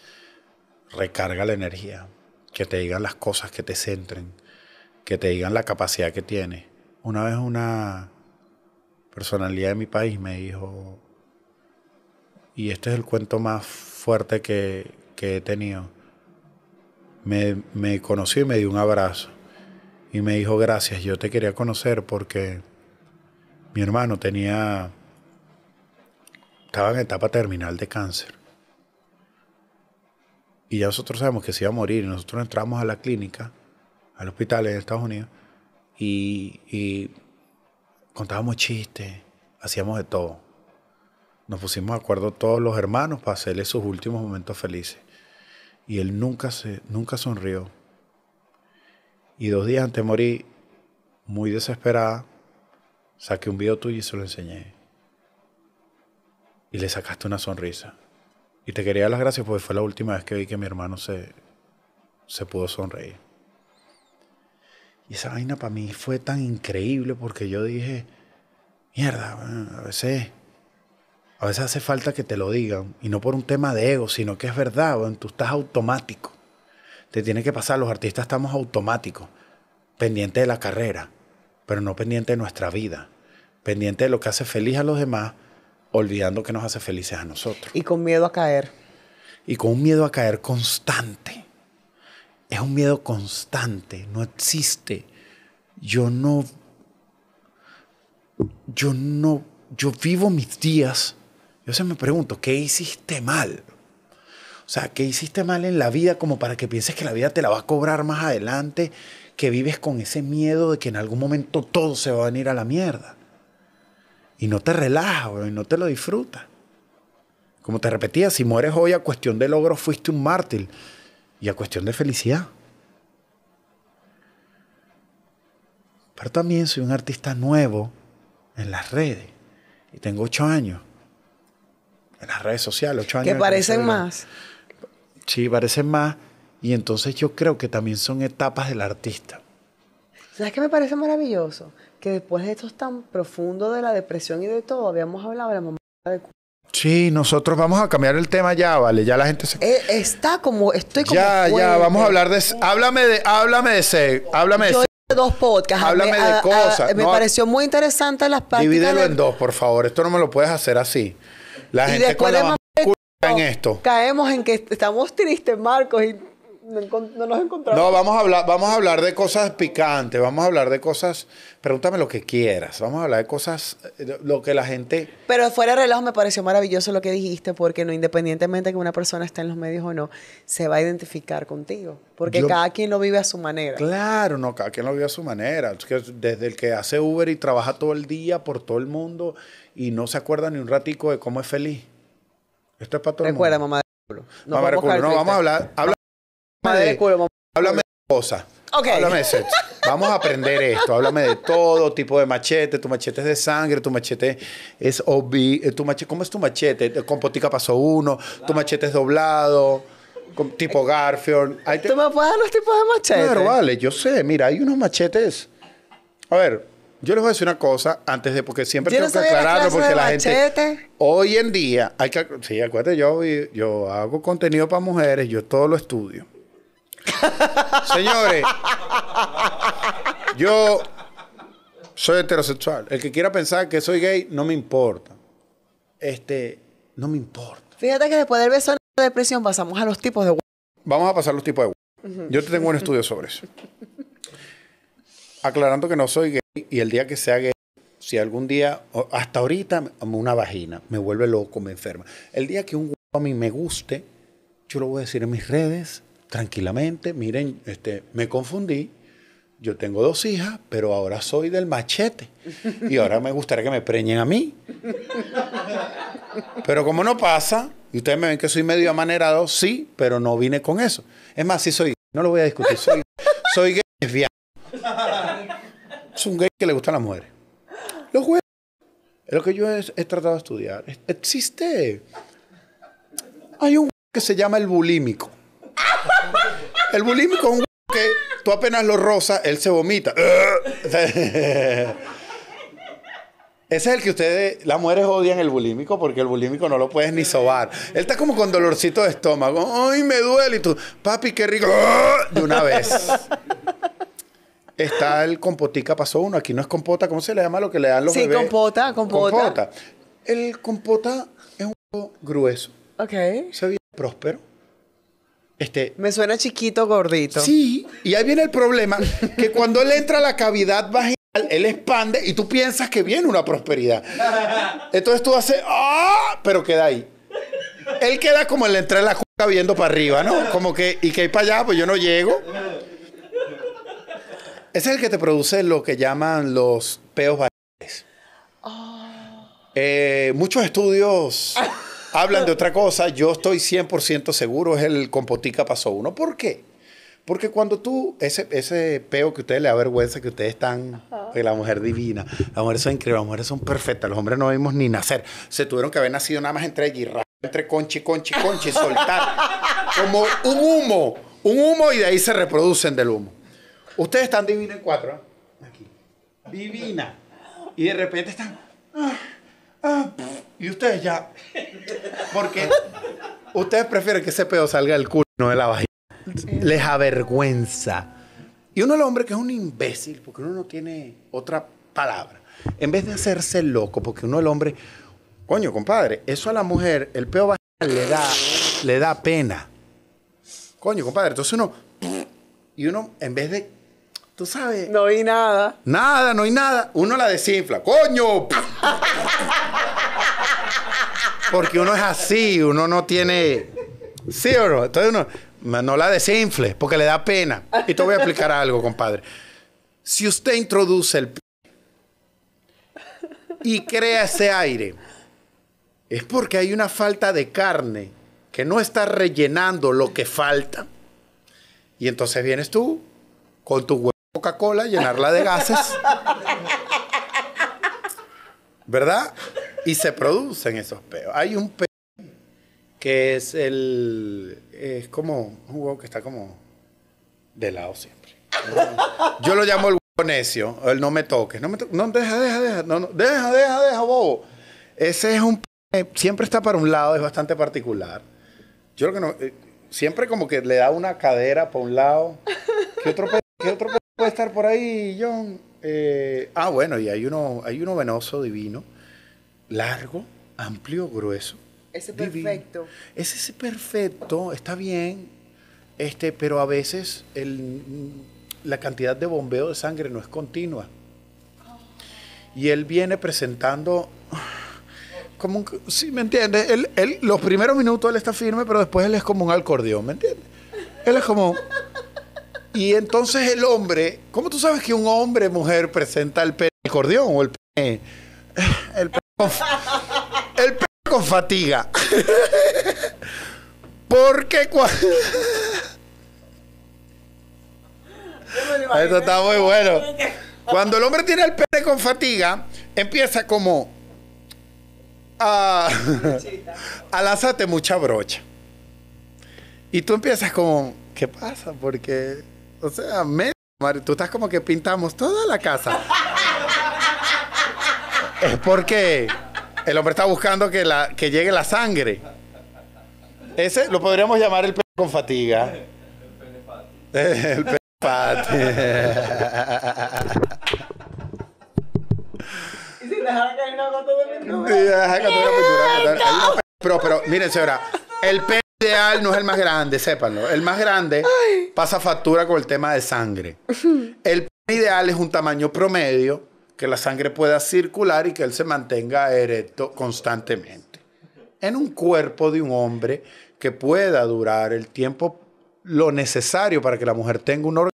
recarga la energía, que te digan las cosas que te centren, que te digan la capacidad que tienes. Una vez una personalidad de mi país me dijo, y este es el cuento más fuerte que, he tenido. Me, conoció y me dio un abrazo. Y me dijo, gracias, yo te quería conocer porque mi hermano tenía, estaba en etapa terminal de cáncer. Y ya nosotros sabemos que se iba a morir. Y nosotros entramos a la clínica, al hospital en Estados Unidos, y contábamos chistes, hacíamos de todo. Nos pusimos de acuerdo todos los hermanos para hacerle sus últimos momentos felices. Y él nunca, se, nunca sonrió. Y dos días antes morí, muy desesperada, saqué un video tuyo y se lo enseñé. Y le sacaste una sonrisa. Y te quería dar las gracias porque fue la última vez que vi que mi hermano se, se pudo sonreír. Y esa vaina para mí fue tan increíble porque yo dije, mierda, a veces a veces hace falta que te lo digan, y no por un tema de ego, sino que es verdad, tú estás automático. Te tiene que pasar, los artistas estamos automáticos, pendientes de la carrera, pero no pendiente de nuestra vida, pendiente de lo que hace feliz a los demás, olvidando que nos hace felices a nosotros. Y con miedo a caer. Y con un miedo a caer constante. Es un miedo constante, no existe. Yo no yo no, yo vivo mis días yo se me pregunto, ¿qué hiciste mal? O sea, ¿qué hiciste mal en la vida como para que pienses que la vida te la va a cobrar más adelante? Que vives con ese miedo de que en algún momento todo se va a venir a la mierda. Y no te relajas, y no te lo disfrutas. Como te repetía, si mueres hoy a cuestión de logro fuiste un mártir y a cuestión de felicidad. Pero también soy un artista nuevo en las redes y tengo ocho años en las redes sociales, ocho años. Que parecen más. Sí, parecen más. Y entonces yo creo que también son etapas del artista. ¿Sabes qué me parece maravilloso? Que después de esto tan profundo de la depresión y de todo, habíamos hablado de la mamá de Sí, nosotros vamos a cambiar el tema ya, vale. Ya la gente se. Eh, está como. Estoy como. Ya, ya, vamos a hablar de. Háblame de. Háblame de ese. Háblame de dos podcasts. Háblame de cosas. me pareció muy interesante las partes Divídelo en dos, por favor. Esto no me lo puedes hacer así. La y después en esto. Caemos en que estamos tristes, Marcos, y no nos encontramos. No, vamos a hablar, vamos a hablar de cosas picantes, vamos a hablar de cosas, pregúntame lo que quieras, vamos a hablar de cosas, eh, lo que la gente... Pero fuera de reloj me pareció maravilloso lo que dijiste, porque no independientemente de que una persona esté en los medios o no, se va a identificar contigo, porque cada quien lo vive a su manera. Claro, no, cada quien lo vive a su manera. desde el que hace Uber y trabaja todo el día por todo el mundo y no se acuerda ni un ratico de cómo es feliz. Esto es para todo Recuerda, mamá de culo. No mamá de culo, no, vamos a este. hablar. Habla mamá de, culo, mamá. Háblame de cosas. Okay. Háblame de sexo. *laughs* Vamos a aprender esto. Háblame de todo tipo de machete. Tu machete es de sangre, tu machete es obi. Eh, tu machete, ¿Cómo es tu machete? Con potica pasó uno, tu machete es doblado. tipo eh, Garfield. Te... ¿Tú me puedes dar los tipos de machetes? Claro, vale, yo sé. Mira, hay unos machetes. A ver, yo les voy a decir una cosa antes de, porque siempre tengo que aclararlo, porque la gente. Hoy en día, hay que. Sí, acuérdate, yo, yo hago contenido para mujeres, yo todo lo estudio. *laughs* Señores, yo soy heterosexual. El que quiera pensar que soy gay, no me importa. Este, no me importa. Fíjate que después del beso de la depresión pasamos a los tipos de. Vamos a pasar los tipos de. Yo te tengo un estudio sobre eso. *laughs* Aclarando que no soy gay y el día que sea gay, si algún día, hasta ahorita, una vagina, me vuelve loco, me enferma. El día que un guapo a mí me guste, yo lo voy a decir en mis redes, tranquilamente, miren, este, me confundí, yo tengo dos hijas, pero ahora soy del machete. Y ahora me gustaría que me preñen a mí. Pero como no pasa, y ustedes me ven que soy medio amanerado, sí, pero no vine con eso. Es más, si soy, no lo voy a discutir, soy, soy gay, es un gay que le gustan las mujeres. Los güeyes. Es lo que yo he, tratado de estudiar. Existe. Hay un que se llama el bulímico. El bulímico es un que tú apenas lo rozas, él se vomita. *laughs* Ese es el que ustedes, las mujeres odian el bulímico porque el bulímico no lo puedes ni sobar. Él está como con dolorcito de estómago. ¡Ay, me duele! Y tú, papi, qué rico. *laughs* De una vez. Está el compotica pasó uno. Aquí no es compota, ¿cómo se le llama lo que le dan los bebés? Sí, compota, compota, El compota es un poco grueso. Ok. Se ve próspero. Este, Me suena chiquito, gordito. Sí, y ahí viene el problema, que cuando él entra a la cavidad vaginal, él expande y tú piensas que viene una prosperidad. Entonces tú haces, ¡ah! Pero queda ahí. Él queda como el entrar en la cuca viendo para arriba, ¿no? Como que, y que hay para allá, pues yo no llego es el que te produce lo que llaman los peos variables. Oh. Eh, muchos estudios *laughs* hablan de otra cosa. Yo estoy 100% seguro, es el compotica pasó uno. ¿Por qué? Porque cuando tú, ese, ese peo que a ustedes les da vergüenza, que ustedes están, que la mujer divina, las mujeres son increíbles, las mujeres son perfectas, los hombres no vimos ni nacer. Se tuvieron que haber nacido nada más entre guirra, entre conchi, conchi, conchi, soltar. *laughs* Como un humo, un humo y de ahí se reproducen del humo. Ustedes están divinas en cuatro. ¿eh? Aquí. Divina. Y de repente están. Ah, ah, y ustedes ya. Porque ustedes prefieren que ese pedo salga del culo, no de la vagina. Les avergüenza. Y uno, el hombre que es un imbécil, porque uno no tiene otra palabra. En vez de hacerse loco, porque uno, el hombre. Coño, compadre, eso a la mujer, el peo vaginal le da, le da pena. Coño, compadre, entonces uno. Y uno, en vez de Tú sabes. No hay nada. Nada, no hay nada. Uno la desinfla. ¡Coño! Porque uno es así, uno no tiene. Sí o no. Entonces uno. No la desinfle, porque le da pena. Y te voy a explicar algo, compadre. Si usted introduce el y crea ese aire, es porque hay una falta de carne que no está rellenando lo que falta. Y entonces vienes tú con tu Coca-Cola, llenarla de gases. ¿Verdad? Y se producen esos peos. Hay un peo que es el. Es como un huevo que está como de lado siempre. Yo lo llamo el huevo necio, el no me toques. No, me no deja, deja, deja. No, no, deja, deja, deja, bobo. Ese es un. Peo siempre está para un lado, es bastante particular. Yo creo que no. Eh, siempre como que le da una cadera para un lado. ¿Qué otro peo? ¿Qué otro puede estar por ahí, John? Eh, ah, bueno, y hay uno, hay uno venoso divino, largo, amplio, grueso. Ese perfecto. Ese es perfecto, está bien, este, pero a veces la cantidad de bombeo de sangre no es continua. Y él viene presentando como un, sí, ¿me entiendes? Él, los primeros minutos él está firme, pero después él es como un acordeón, ¿me entiendes? Él es como y entonces el hombre, ¿cómo tú sabes que un hombre, mujer, presenta el pene cordión o el pene? El pene con, el pene fatiga. Porque cuando. está muy bueno. Cuando el hombre tiene el pene con fatiga, empieza como a, a mucha brocha. Y tú empiezas como, ¿qué pasa? Porque o sea, amén. tú estás como que pintamos toda la casa. es porque el hombre está buscando que, la, que llegue la sangre. Ese lo podríamos llamar el perro con fatiga. El *laughs* El fatiga. ¿Y si dejan caer una foto de Sí, deja una pintura. Pero, pero, miren, señora, el pelo ideal no es el más grande, sépanlo. El más grande pasa factura con el tema de sangre. El ideal es un tamaño promedio, que la sangre pueda circular y que él se mantenga erecto constantemente. En un cuerpo de un hombre que pueda durar el tiempo lo necesario para que la mujer tenga un órgano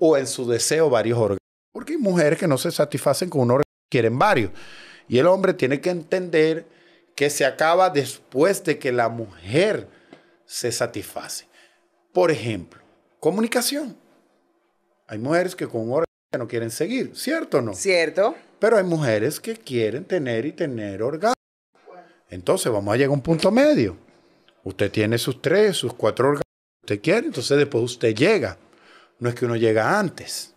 o en su deseo varios órganos. Porque hay mujeres que no se satisfacen con un órgano, quieren varios. Y el hombre tiene que entender que se acaba después de que la mujer se satisface. Por ejemplo, comunicación. Hay mujeres que con un no quieren seguir, ¿cierto o no? Cierto. Pero hay mujeres que quieren tener y tener órganos Entonces vamos a llegar a un punto medio. Usted tiene sus tres, sus cuatro órganos que usted quiere, entonces después usted llega. No es que uno llega antes.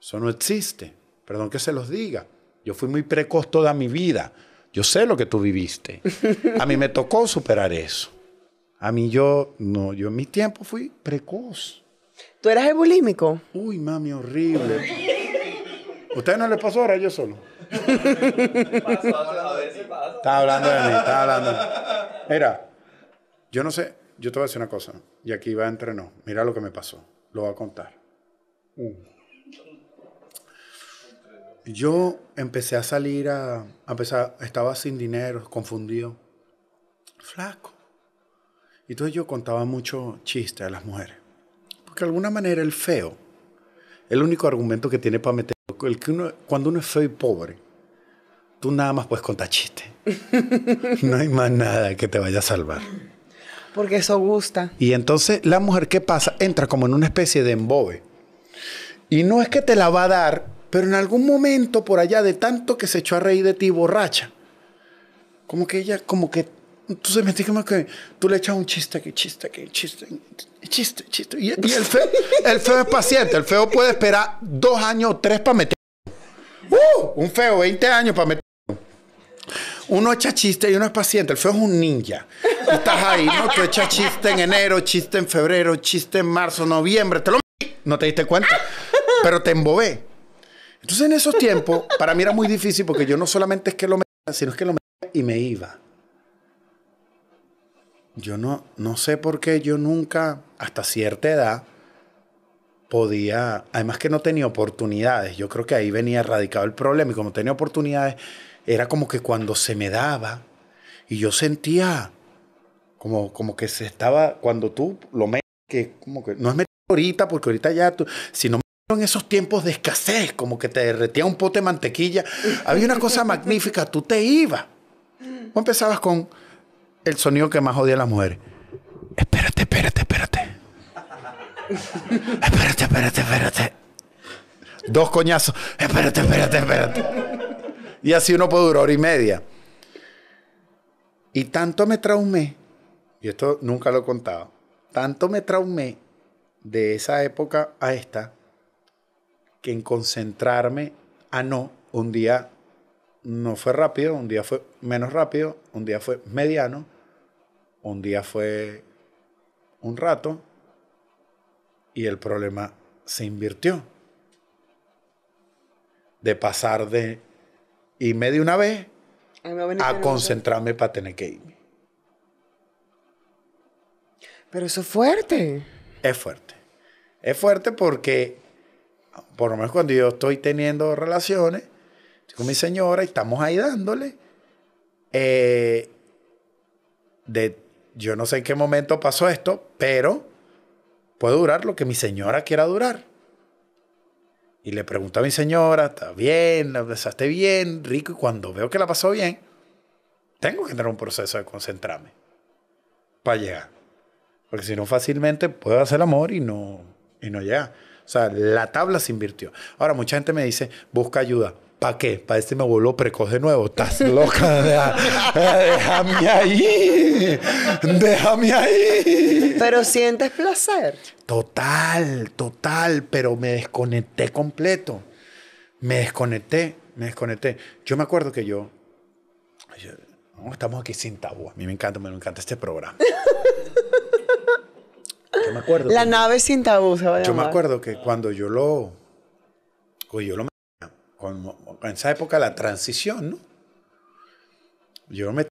Eso no existe. Perdón que se los diga. Yo fui muy precoz toda mi vida. Yo sé lo que tú viviste. A mí me tocó superar eso. A mí yo, no, yo en mi tiempo fui precoz. ¿Tú eras bulímico? Uy, mami, horrible. ustedes no les pasó ahora yo solo? Estaba hablando de mí, estaba hablando. Mira, yo no sé, yo te voy a decir una cosa, y aquí va a entrenar. Mira lo que me pasó, lo voy a contar. Uh. Yo empecé a salir a, a empezar, estaba sin dinero, confundido, flaco. Y entonces yo contaba mucho chiste a las mujeres. Porque de alguna manera el feo, el único argumento que tiene para meter, el que uno, cuando uno es feo y pobre, tú nada más puedes contar chiste. *laughs* no hay más nada que te vaya a salvar. Porque eso gusta. Y entonces la mujer, ¿qué pasa? Entra como en una especie de embobe. Y no es que te la va a dar, pero en algún momento por allá de tanto que se echó a reír de ti borracha, como que ella, como que entonces me como que tú le echas un chiste que chiste que chiste, chiste, chiste. Y, el, feo, es paciente. El feo puede esperar dos años o tres para meter. ¡Uh! Un feo, 20 años para meter. Uno echa chiste y uno es paciente. El feo es un ninja. estás ahí, ¿no? Tú echas chiste en enero, chiste en febrero, chiste en marzo, noviembre. Te lo... No te diste cuenta. Pero te embobé. Entonces en esos tiempos, para mí era muy difícil porque yo no solamente es que lo metía, sino que lo metía y me iba. Yo no, no sé por qué yo nunca, hasta cierta edad, podía, además que no tenía oportunidades, yo creo que ahí venía erradicado el problema y como tenía oportunidades, era como que cuando se me daba y yo sentía como, como que se estaba, cuando tú lo metes, que como que no es meter ahorita, porque ahorita ya tú, sino en esos tiempos de escasez, como que te derretía un pote de mantequilla, había una cosa magnífica, tú te ibas. Vos empezabas con el sonido que más odia a las mujeres. Espérate, espérate, espérate. espérate, espérate, espérate. Dos coñazos. Espérate, espérate, espérate. Y así uno puede durar hora y media. Y tanto me traumé, y esto nunca lo he contado, tanto me traumé de esa época a esta, que en concentrarme a ah, no, un día no fue rápido, un día fue menos rápido, un día fue mediano, un día fue un rato y el problema se invirtió. De pasar de irme de una vez a concentrarme para tener que irme. Pero eso es fuerte. Es fuerte. Es fuerte porque, por lo menos cuando yo estoy teniendo relaciones, con mi señora y estamos ahí dándole, eh, de yo no sé en qué momento pasó esto, pero puede durar lo que mi señora quiera durar. Y le pregunto a mi señora, ¿está bien? ¿La pasaste bien? Rico. Y cuando veo que la pasó bien, tengo que entrar un proceso de concentrarme para llegar. Porque si no, fácilmente puedo hacer amor y no, y no llegar. O sea, la tabla se invirtió. Ahora, mucha gente me dice, busca ayuda. ¿Para qué? Para este me voló precoz de nuevo. Estás loca. *laughs* Eh, déjame ahí. Déjame ahí. Pero sientes placer. Total, total. Pero me desconecté completo. Me desconecté, me desconecté. Yo me acuerdo que yo. estamos aquí sin tabú. A mí me encanta, me encanta este programa. yo me acuerdo. La nave sin tabú se Yo me acuerdo que cuando yo lo. Cuando yo lo en esa época la transición, ¿no? Yo me...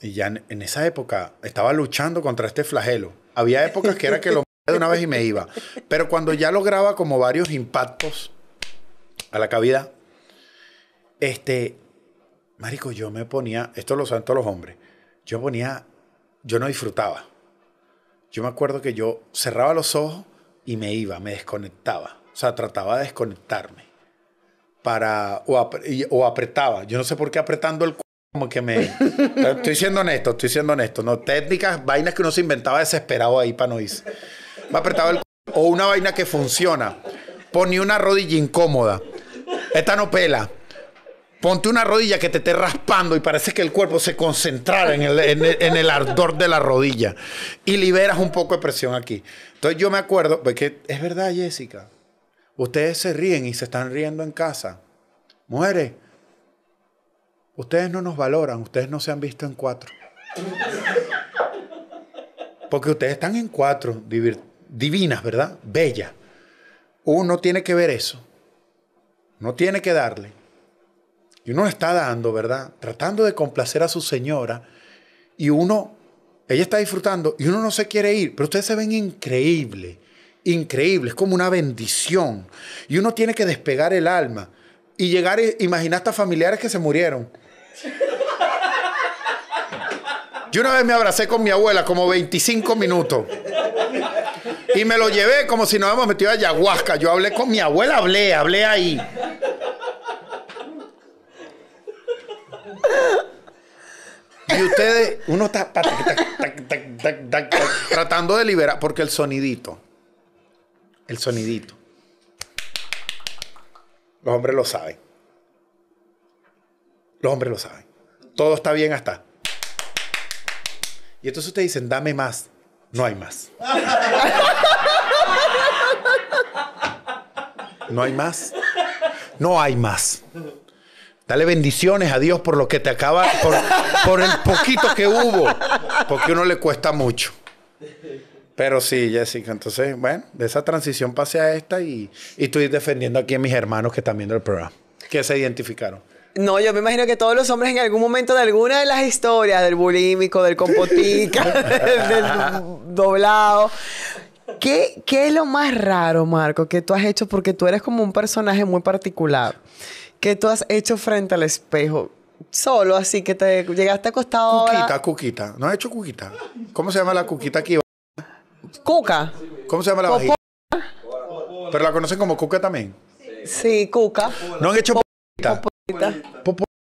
Y ya en, esa época estaba luchando contra este flagelo. Había épocas que era que lo *laughs* de una vez y me iba. Pero cuando ya lograba como varios impactos a la cavidad, este, marico, yo me ponía, esto lo saben todos los hombres, yo ponía, yo no disfrutaba. Yo me acuerdo que yo cerraba los ojos y me iba, me desconectaba. O sea, trataba de desconectarme o, apretaba. Yo no sé por qué apretando el como que me... *laughs* estoy siendo honesto, estoy siendo honesto. No, técnicas, vainas que uno se inventaba desesperado ahí para no irse. Me apretaba el o una vaina que funciona. Ponía una rodilla incómoda. Esta no pela. Ponte una rodilla que te esté raspando y parece que el cuerpo se concentraba en el, en, el, ardor de la rodilla. Y liberas un poco de presión aquí. Entonces yo me acuerdo, porque es verdad, Jessica. Ustedes se ríen y se están riendo en casa. Mujeres, ustedes no nos valoran, ustedes no se han visto en cuatro. Porque ustedes están en cuatro, divinas, ¿verdad? Bellas. Uno tiene que ver eso. No tiene que darle. Y uno está dando, ¿verdad? Tratando de complacer a su señora. Y uno, ella está disfrutando y uno no se quiere ir. Pero ustedes se ven increíble increíble, es como una bendición. Y uno tiene que despegar el alma y llegar, imagina a familiares que se murieron. Yo una vez me abracé con mi abuela como 25 minutos. Y me lo llevé como si nos habíamos metido a ayahuasca. Yo hablé con mi abuela, hablé, hablé ahí. Y ustedes, uno está tratando de liberar, porque el sonidito. El sonidito. Los hombres lo saben. Los hombres lo saben. Todo está bien hasta. Y entonces ustedes dicen, dame más. No hay más. No hay más. No hay más. Dale bendiciones a Dios por lo que te acaba, por, el poquito que hubo, porque a uno le cuesta mucho. Pero sí, Jessica, entonces, bueno, de esa transición pasé a esta y, estoy defendiendo aquí a mis hermanos que están viendo el programa, que se identificaron. No, yo me imagino que todos los hombres en algún momento de alguna de las historias, del bulímico, del compotica, *laughs* *laughs* del, doblado, ¿Qué, es lo más raro, Marco, que tú has hecho? Porque tú eres como un personaje muy particular. ¿Qué tú has hecho frente al espejo? Solo así que te llegaste acostado. Cuquita, cuquita. ¿No has hecho cuquita? ¿Cómo se llama la cuquita aquí? Cuca. ¿Cómo se llama la bajita? Pero la conocen como cuca también. Sí, cuca. No han hecho popita. No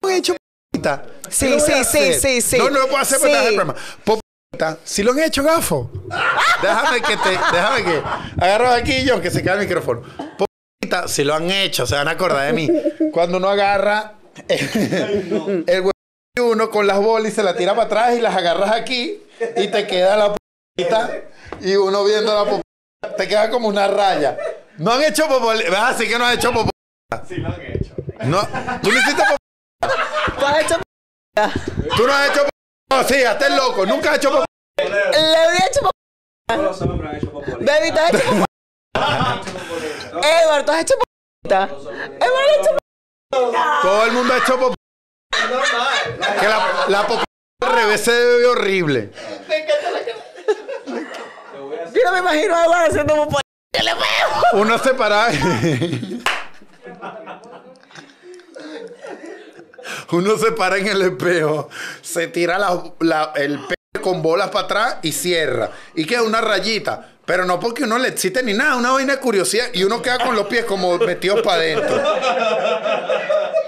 han hecho popita. Sí, sí, sí, sí, sí. No, no lo puedo hacer para el Si lo han hecho, gafo. Déjame que te. Déjame que. Agarro aquí yo, que se queda el micrófono. Popita, si lo han hecho, se van a acordar de mí. Cuando uno agarra el *laughs* huevo uno con las bolas y se las tira para atrás y las agarras aquí y te queda la y uno viendo la popoleta, te queda como una raya. No han hecho popolita? ¿verdad? Ah, sí que no han hecho popolita. Sí, lo han hecho. No, tú no hiciste popolita? Tú has hecho popolita. Tú no has hecho popolita? No, sí, el loco. Nunca has hecho popolita. Le había hecho No, no los pero han hecho popolita. Baby, tú has hecho popolita? Edward, tú has hecho popolita. Edward, ha hecho popolita. Todo el mundo ha hecho popolita. Que la, la popolita al revés se ve horrible. Me encanta la cara. Yo no me imagino a haciendo un Uno se para Uno se para en el espejo, se tira el peo con bolas para atrás y cierra. Y queda una rayita. Pero no porque uno le existe ni nada, una vaina de curiosidad. Y uno queda con los pies como metidos para adentro.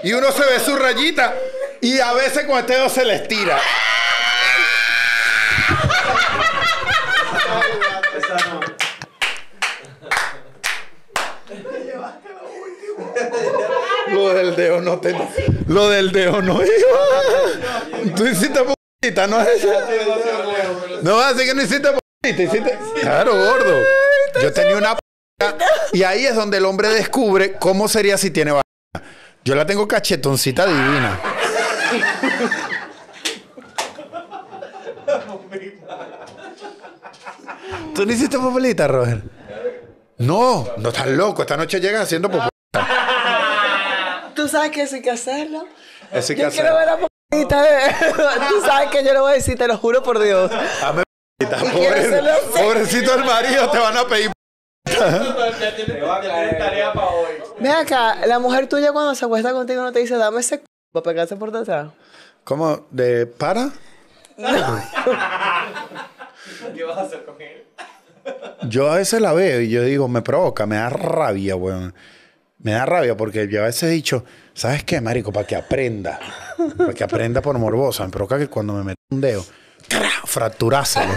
Y uno se ve su rayita. Y a veces con este dedo se les tira. *laughs* Lo del dedo no te. Lo del dedo no hijo. Tú hiciste poquita, ¿no es *laughs* No, así que no hiciste poquita. Hiciste... Claro, gordo. Yo tenía una Y ahí es donde el hombre descubre cómo sería si tiene vagina. Yo la tengo cachetoncita divina. ¿Tú no hiciste poquita, Roger? No, no estás loco. Esta noche llegas haciendo poquita tú sabes que eso hay que hacerlo. yo quiero ver a eh. *laughs* tú sabes que yo lo voy a decir, te lo juro por Dios. Dame pobrecito el marido, te van a pedir. Mira acá, la mujer tuya cuando se acuesta contigo no te dice, dame ese c para pegarse por detrás. ¿Cómo? ¿De para? *laughs* ¿Qué vas a hacer con él? Yo a veces la veo y yo digo, me provoca, me da rabia, weón me da rabia porque yo a veces he dicho, ¿sabes qué, marico? Para que aprenda. Para que aprenda por morbosa. Pero provoca que cuando me meto un dedo, fracturáselo.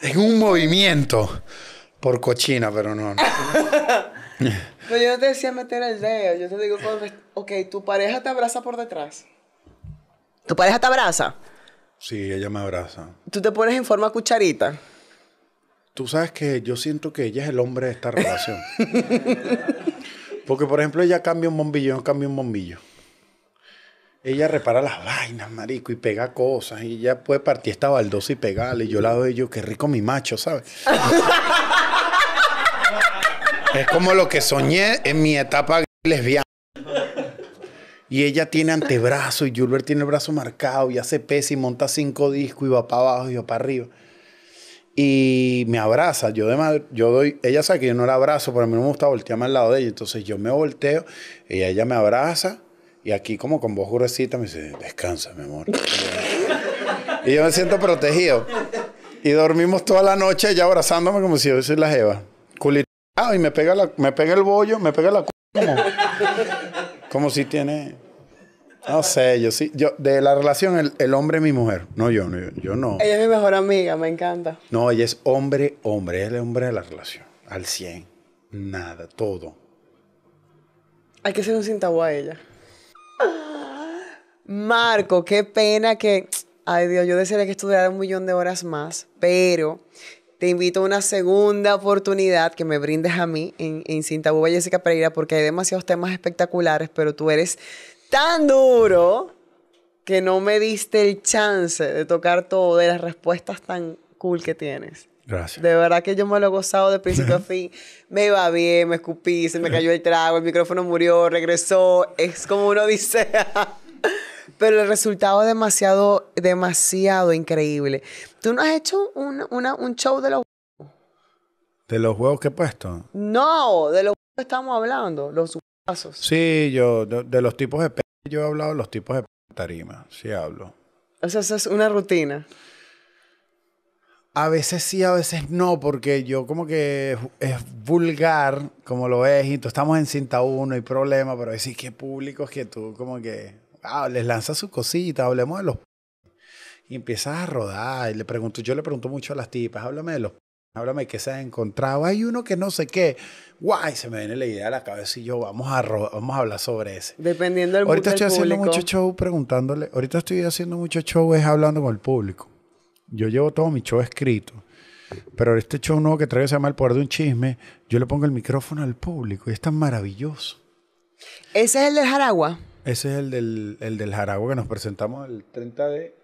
Es un movimiento por cochina, pero no yo no te decía meter el dedo. Yo te digo, ok, tu pareja te abraza por detrás. ¿Tu pareja te abraza? Sí, ella me abraza. ¿Tú te pones en forma cucharita? Tú sabes que yo siento que ella es el hombre de esta relación. *laughs* Porque, por ejemplo, ella cambia un bombillo, yo cambio un bombillo. Ella repara las vainas, marico, y pega cosas. Y ella puede partir esta baldosa y pegarle. Y yo la doy yo, qué rico mi macho, ¿sabes? *laughs* Es como lo que soñé en mi etapa lesbiana. Y ella tiene antebrazo y Julbert tiene el brazo marcado y hace pesa y monta cinco discos y va para abajo y va para arriba. Y me abraza. Yo de yo doy, ella sabe que yo no la abrazo, pero a mí no me gusta voltearme al lado de ella. Entonces yo me volteo y ella me abraza y aquí como con voz gruesita me dice, descansa, mi amor. y yo me siento protegido. Y dormimos toda la noche ella abrazándome como si yo soy la Jeva. Ah, y me pega, la, me pega el bollo, me pega la... Como, como si tiene... No sé, yo sí. Yo, de la relación, el, hombre es mi mujer. No yo, no, yo, no. Ella es mi mejor amiga, me encanta. No, ella es hombre, hombre. Es el hombre de la relación. Al 100. Nada, todo. Hay que ser un cintagua a ella. Marco, qué pena que. Ay Dios, yo desearía que estudiara un millón de horas más, pero te invito a una segunda oportunidad que me brindes a mí en, en Cinta Jessica Pereira, porque hay demasiados temas espectaculares, pero tú eres tan duro que no me diste el chance de tocar todo, de las respuestas tan cool que tienes. Gracias. De verdad que yo me lo he gozado de principio a *laughs* fin. Me iba bien, me escupí, se me cayó el trago, el micrófono murió, regresó. Es como uno dice. *laughs* pero el resultado es demasiado, demasiado increíble. ¿Tú no has hecho un, una, un show de los ¿De los juegos que he puesto? No, de los que estamos hablando, los pasos. Sí, yo, de, los tipos de yo he hablado los tipos de tarima, sí hablo. O sea, eso es una rutina. A veces sí, a veces no, porque yo como que es vulgar, como lo es, y tú estamos en cinta uno, y problema, pero decís que es que tú como que Ah, les lanza su cosita, hablemos de los... Y empiezas a rodar y le pregunto, yo le pregunto mucho a las tipas, háblame de los... Háblame qué se ha encontrado. Hay uno que no sé qué. Guay, se me viene la idea a la cabeza y yo vamos a, vamos a hablar sobre ese. Dependiendo del Ahorita estoy haciendo mucho show preguntándole. Ahorita estoy haciendo mucho show es hablando con el público. Yo llevo todo mi show escrito. Pero este show nuevo que traigo se llama El Poder de un Chisme. Yo le pongo el micrófono al público y es tan maravilloso. Ese es el de Jaragua. Ese es el del, el del Jaragua que nos presentamos el 30 de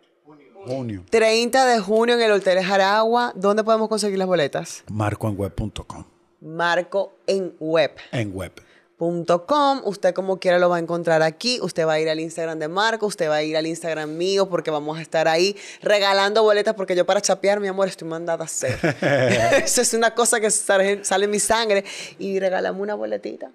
junio. 30 de junio en el Hotel Jaragua. ¿Dónde podemos conseguir las boletas? Marcoenweb.com. Marco en web. En web. Usted como quiera lo va a encontrar aquí. Usted va a ir al Instagram de Marco, usted va a ir al Instagram mío porque vamos a estar ahí regalando boletas porque yo para chapear, mi amor, estoy mandada a hacer. *laughs* *laughs* Esa es una cosa que sale, sale en mi sangre. Y regalamos una boletita.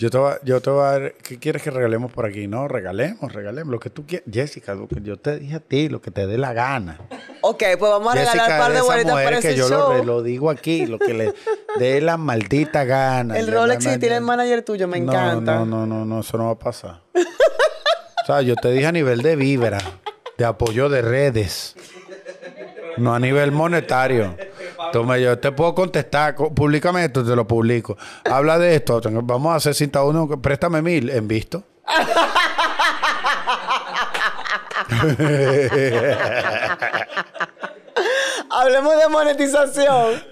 Yo te, voy, yo te a dar, ¿qué quieres que regalemos por aquí? No, regalemos, regalemos, lo que tú quieras. Jessica, lo que yo te dije a ti, lo que te dé la gana. Ok, pues vamos a regalar un par de boletas para ese yo Lo, digo aquí, lo que le dé la maldita gana. El Rolex y tiene el manager tuyo, me encanta. No, no, no, no, eso no va a pasar. o sea, yo te dije a nivel de vibra, de apoyo de redes, no a nivel monetario. Toma yo, te puedo contestar, públicame esto, te lo publico. Habla de esto, vamos a hacer cinta uno, préstame mil en visto. *laughs* Hablemos de monetización.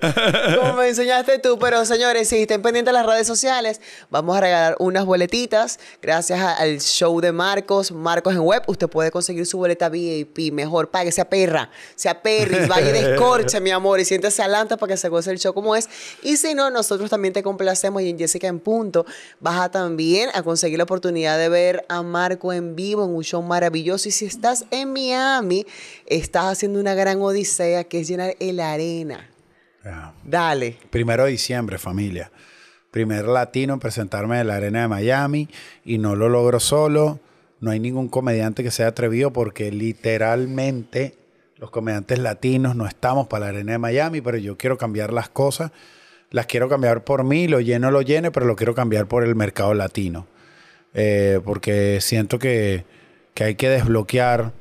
Como me enseñaste tú, pero señores, si estén pendientes de las redes sociales, vamos a regalar unas boletitas. Gracias al show de Marcos, Marcos en web, usted puede conseguir su boleta VIP. Mejor pague, sea perra, sea perris, vaya y descorche, mi amor, y siéntese adelante para que se goce el show como es. Y si no, nosotros también te complacemos y en Jessica en Punto vas a también a conseguir la oportunidad de ver a Marco en vivo en un show maravilloso. Y si estás en Miami, estás haciendo una gran odisea que es llenar el arena. Dale. Primero de diciembre, familia. Primer latino en presentarme en la arena de Miami y no lo logro solo. No hay ningún comediante que sea atrevido porque literalmente los comediantes latinos no estamos para la arena de Miami, pero yo quiero cambiar las cosas. Las quiero cambiar por mí, lo lleno, lo llene, pero lo quiero cambiar por el mercado latino. Eh, porque siento que, que hay que desbloquear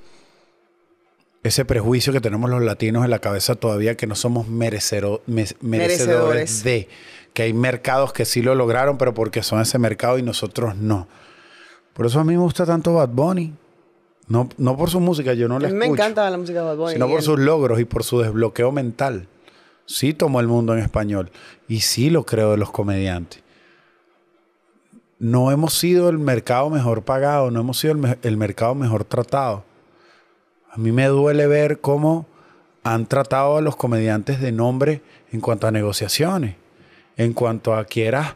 ese prejuicio que tenemos los latinos en la cabeza todavía que no somos merecedores, de, que hay mercados que sí lo lograron, pero porque son ese mercado y nosotros no. Por eso a mí me gusta tanto Bad Bunny. No, no por su música, yo no la escucho. Me encanta la música de Bad Bunny. Sino por sus logros y por su desbloqueo mental. Sí tomó el mundo en español y sí lo creo de los comediantes no hemos sido el mercado mejor pagado, no hemos sido el mercado mejor tratado. A mí me duele ver cómo han tratado a los comediantes de nombre en cuanto a negociaciones, en cuanto a quieras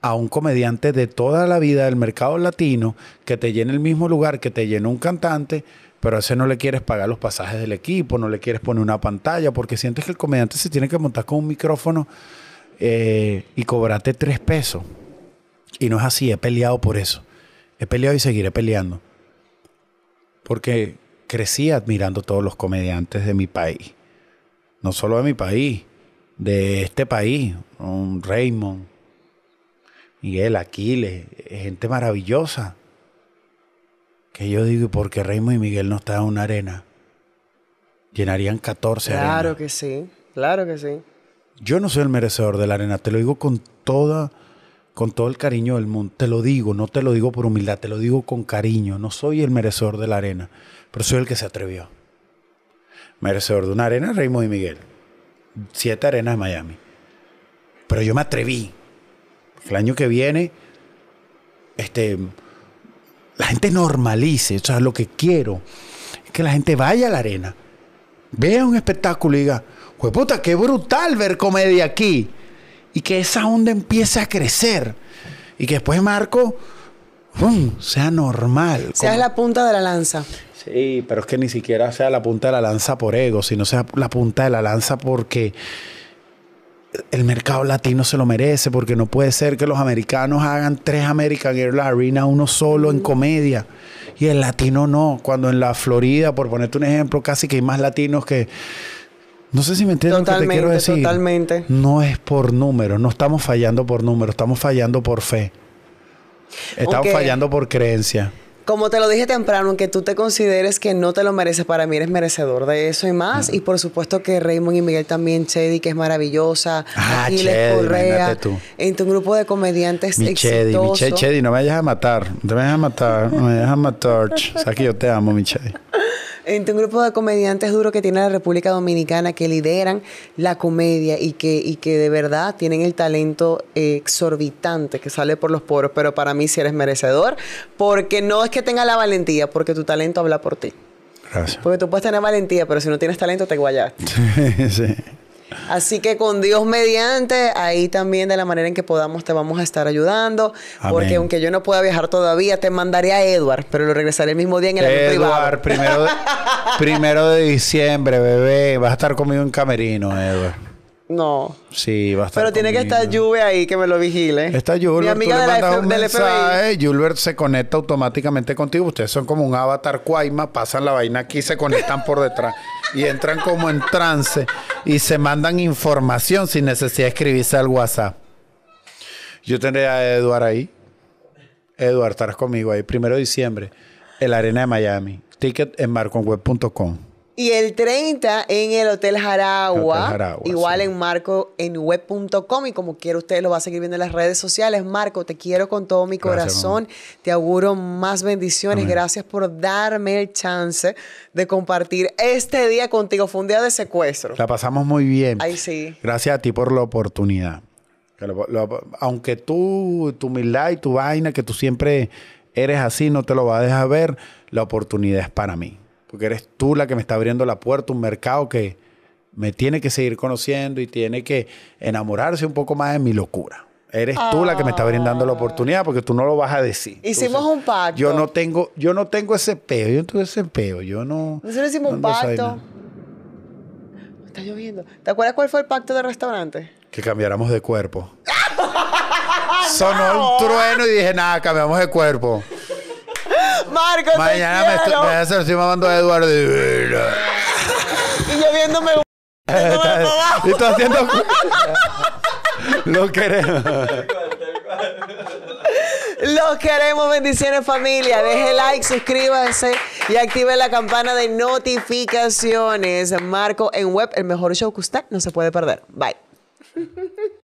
a un comediante de toda la vida del mercado latino que te llene el mismo lugar que te llena un cantante, pero a ese no le quieres pagar los pasajes del equipo, no le quieres poner una pantalla, porque sientes que el comediante se tiene que montar con un micrófono eh, y cobrarte tres pesos. Y no es así, he peleado por eso. He peleado y seguiré peleando. Porque crecí admirando todos los comediantes de mi país. No solo de mi país, de este país. Un Raymond, Miguel, Aquiles, gente maravillosa. Que yo digo, porque qué Raymond y Miguel no están en una arena? Llenarían 14 arenas. Claro que sí, claro que sí. Yo no soy el merecedor de la arena, te lo digo con toda con todo el cariño del mundo. Te lo digo, no te lo digo por humildad, te lo digo con cariño. No soy el merecedor de la arena pero soy el que se atrevió. Merecedor de una arena, Raymond y Miguel. Siete arenas de Miami. Pero yo me atreví. El año que viene, este, la gente normalice. O sea, lo que quiero es que la gente vaya a la arena, vea un espectáculo y diga, puta, qué brutal ver comedia aquí. Y que esa onda empiece a crecer. Y que después Marco sea normal. Sea la punta de la lanza. Sí, pero es que ni siquiera sea la punta de la lanza por ego, sino sea la punta de la lanza porque el mercado latino se lo merece, porque no puede ser que los americanos hagan tres American Airlines Arena uno solo en mm. comedia y el latino no. Cuando en la Florida, por ponerte un ejemplo, casi que hay más latinos que. No sé si me entiendes totalmente, te quiero decir. Totalmente. No es por números, no estamos fallando por números, estamos fallando por fe. Estamos fallando por creencia. Como te lo dije temprano, aunque tú te consideres que no te lo mereces, para mí eres merecedor de eso y más. Ah. Y por supuesto que Raymond y Miguel también, Chedi, que es maravillosa. Ah, Correa. En tu grupo de comediantes mi Chedi, mi Chedi, no me vayas a matar. No te vayas a matar. no me vayas a matar. o sea que yo te amo, mi Chedi. *laughs* Entre un grupo de comediantes duro que tiene la República Dominicana, que lideran la comedia y que, y que de verdad tienen el talento eh, exorbitante que sale por los poros, pero para mí si eres merecedor, porque no es que tenga la valentía, porque tu talento habla por ti. Gracias. Porque tú puedes tener valentía, pero si no tienes talento te *laughs* Sí, sí. Así que con Dios mediante, ahí también de la manera en que podamos te vamos a estar ayudando. Porque aunque yo no pueda viajar todavía, te mandaré a Edward, pero lo regresaré el mismo día en el privado. Primero primero de diciembre, bebé. Vas a estar conmigo en Camerino, Edward. No. Sí, va Pero tiene que estar Juve ahí que me lo vigile. Está Juve. Mi amiga de Julbert se conecta automáticamente contigo. Ustedes son como un avatar cuaima, pasan la vaina aquí, se conectan por detrás y entran como en trance y se mandan información sin necesidad de escribirse al WhatsApp. Yo tendré a Eduard ahí. Eduard, estarás conmigo ahí, primero de diciembre, en la arena de Miami. Ticket en marconweb.com. Y el 30 en el Hotel Jaragua. igual en Marco en web.com y como quiera ustedes lo va a seguir viendo en las redes sociales. Marco, te quiero con todo mi corazón. te auguro más bendiciones. Gracias por darme el chance de compartir este día contigo. Fue un día de secuestro. La pasamos muy bien. sí. Gracias a ti por la oportunidad. aunque tú, tu humildad y tu vaina, que tú siempre eres así, no te lo va a dejar ver, la oportunidad es para mí porque eres tú la que me está abriendo la puerta, un mercado que me tiene que seguir conociendo y tiene que enamorarse un poco más de mi locura. Eres tú la que me está brindando la oportunidad porque tú no lo vas a decir. Hicimos un pacto. Yo no tengo, yo no tengo ese peo, yo no tengo ese peo, yo no. Nosotros hicimos un pacto. Está lloviendo. ¿Te acuerdas cuál fue el pacto del restaurante? Que cambiáramos de cuerpo. *laughs* Sonó un trueno y dije, nada, cambiamos de cuerpo. Marco, Mañana me, estoy, a me a Eduardo. Y yo viéndome. y tú haciendo. Lo queremos. Los queremos, bendiciones familia. Deje like, suscríbanse y active la campana de notificaciones. Marco en web, el mejor show que usted no se puede perder. Bye.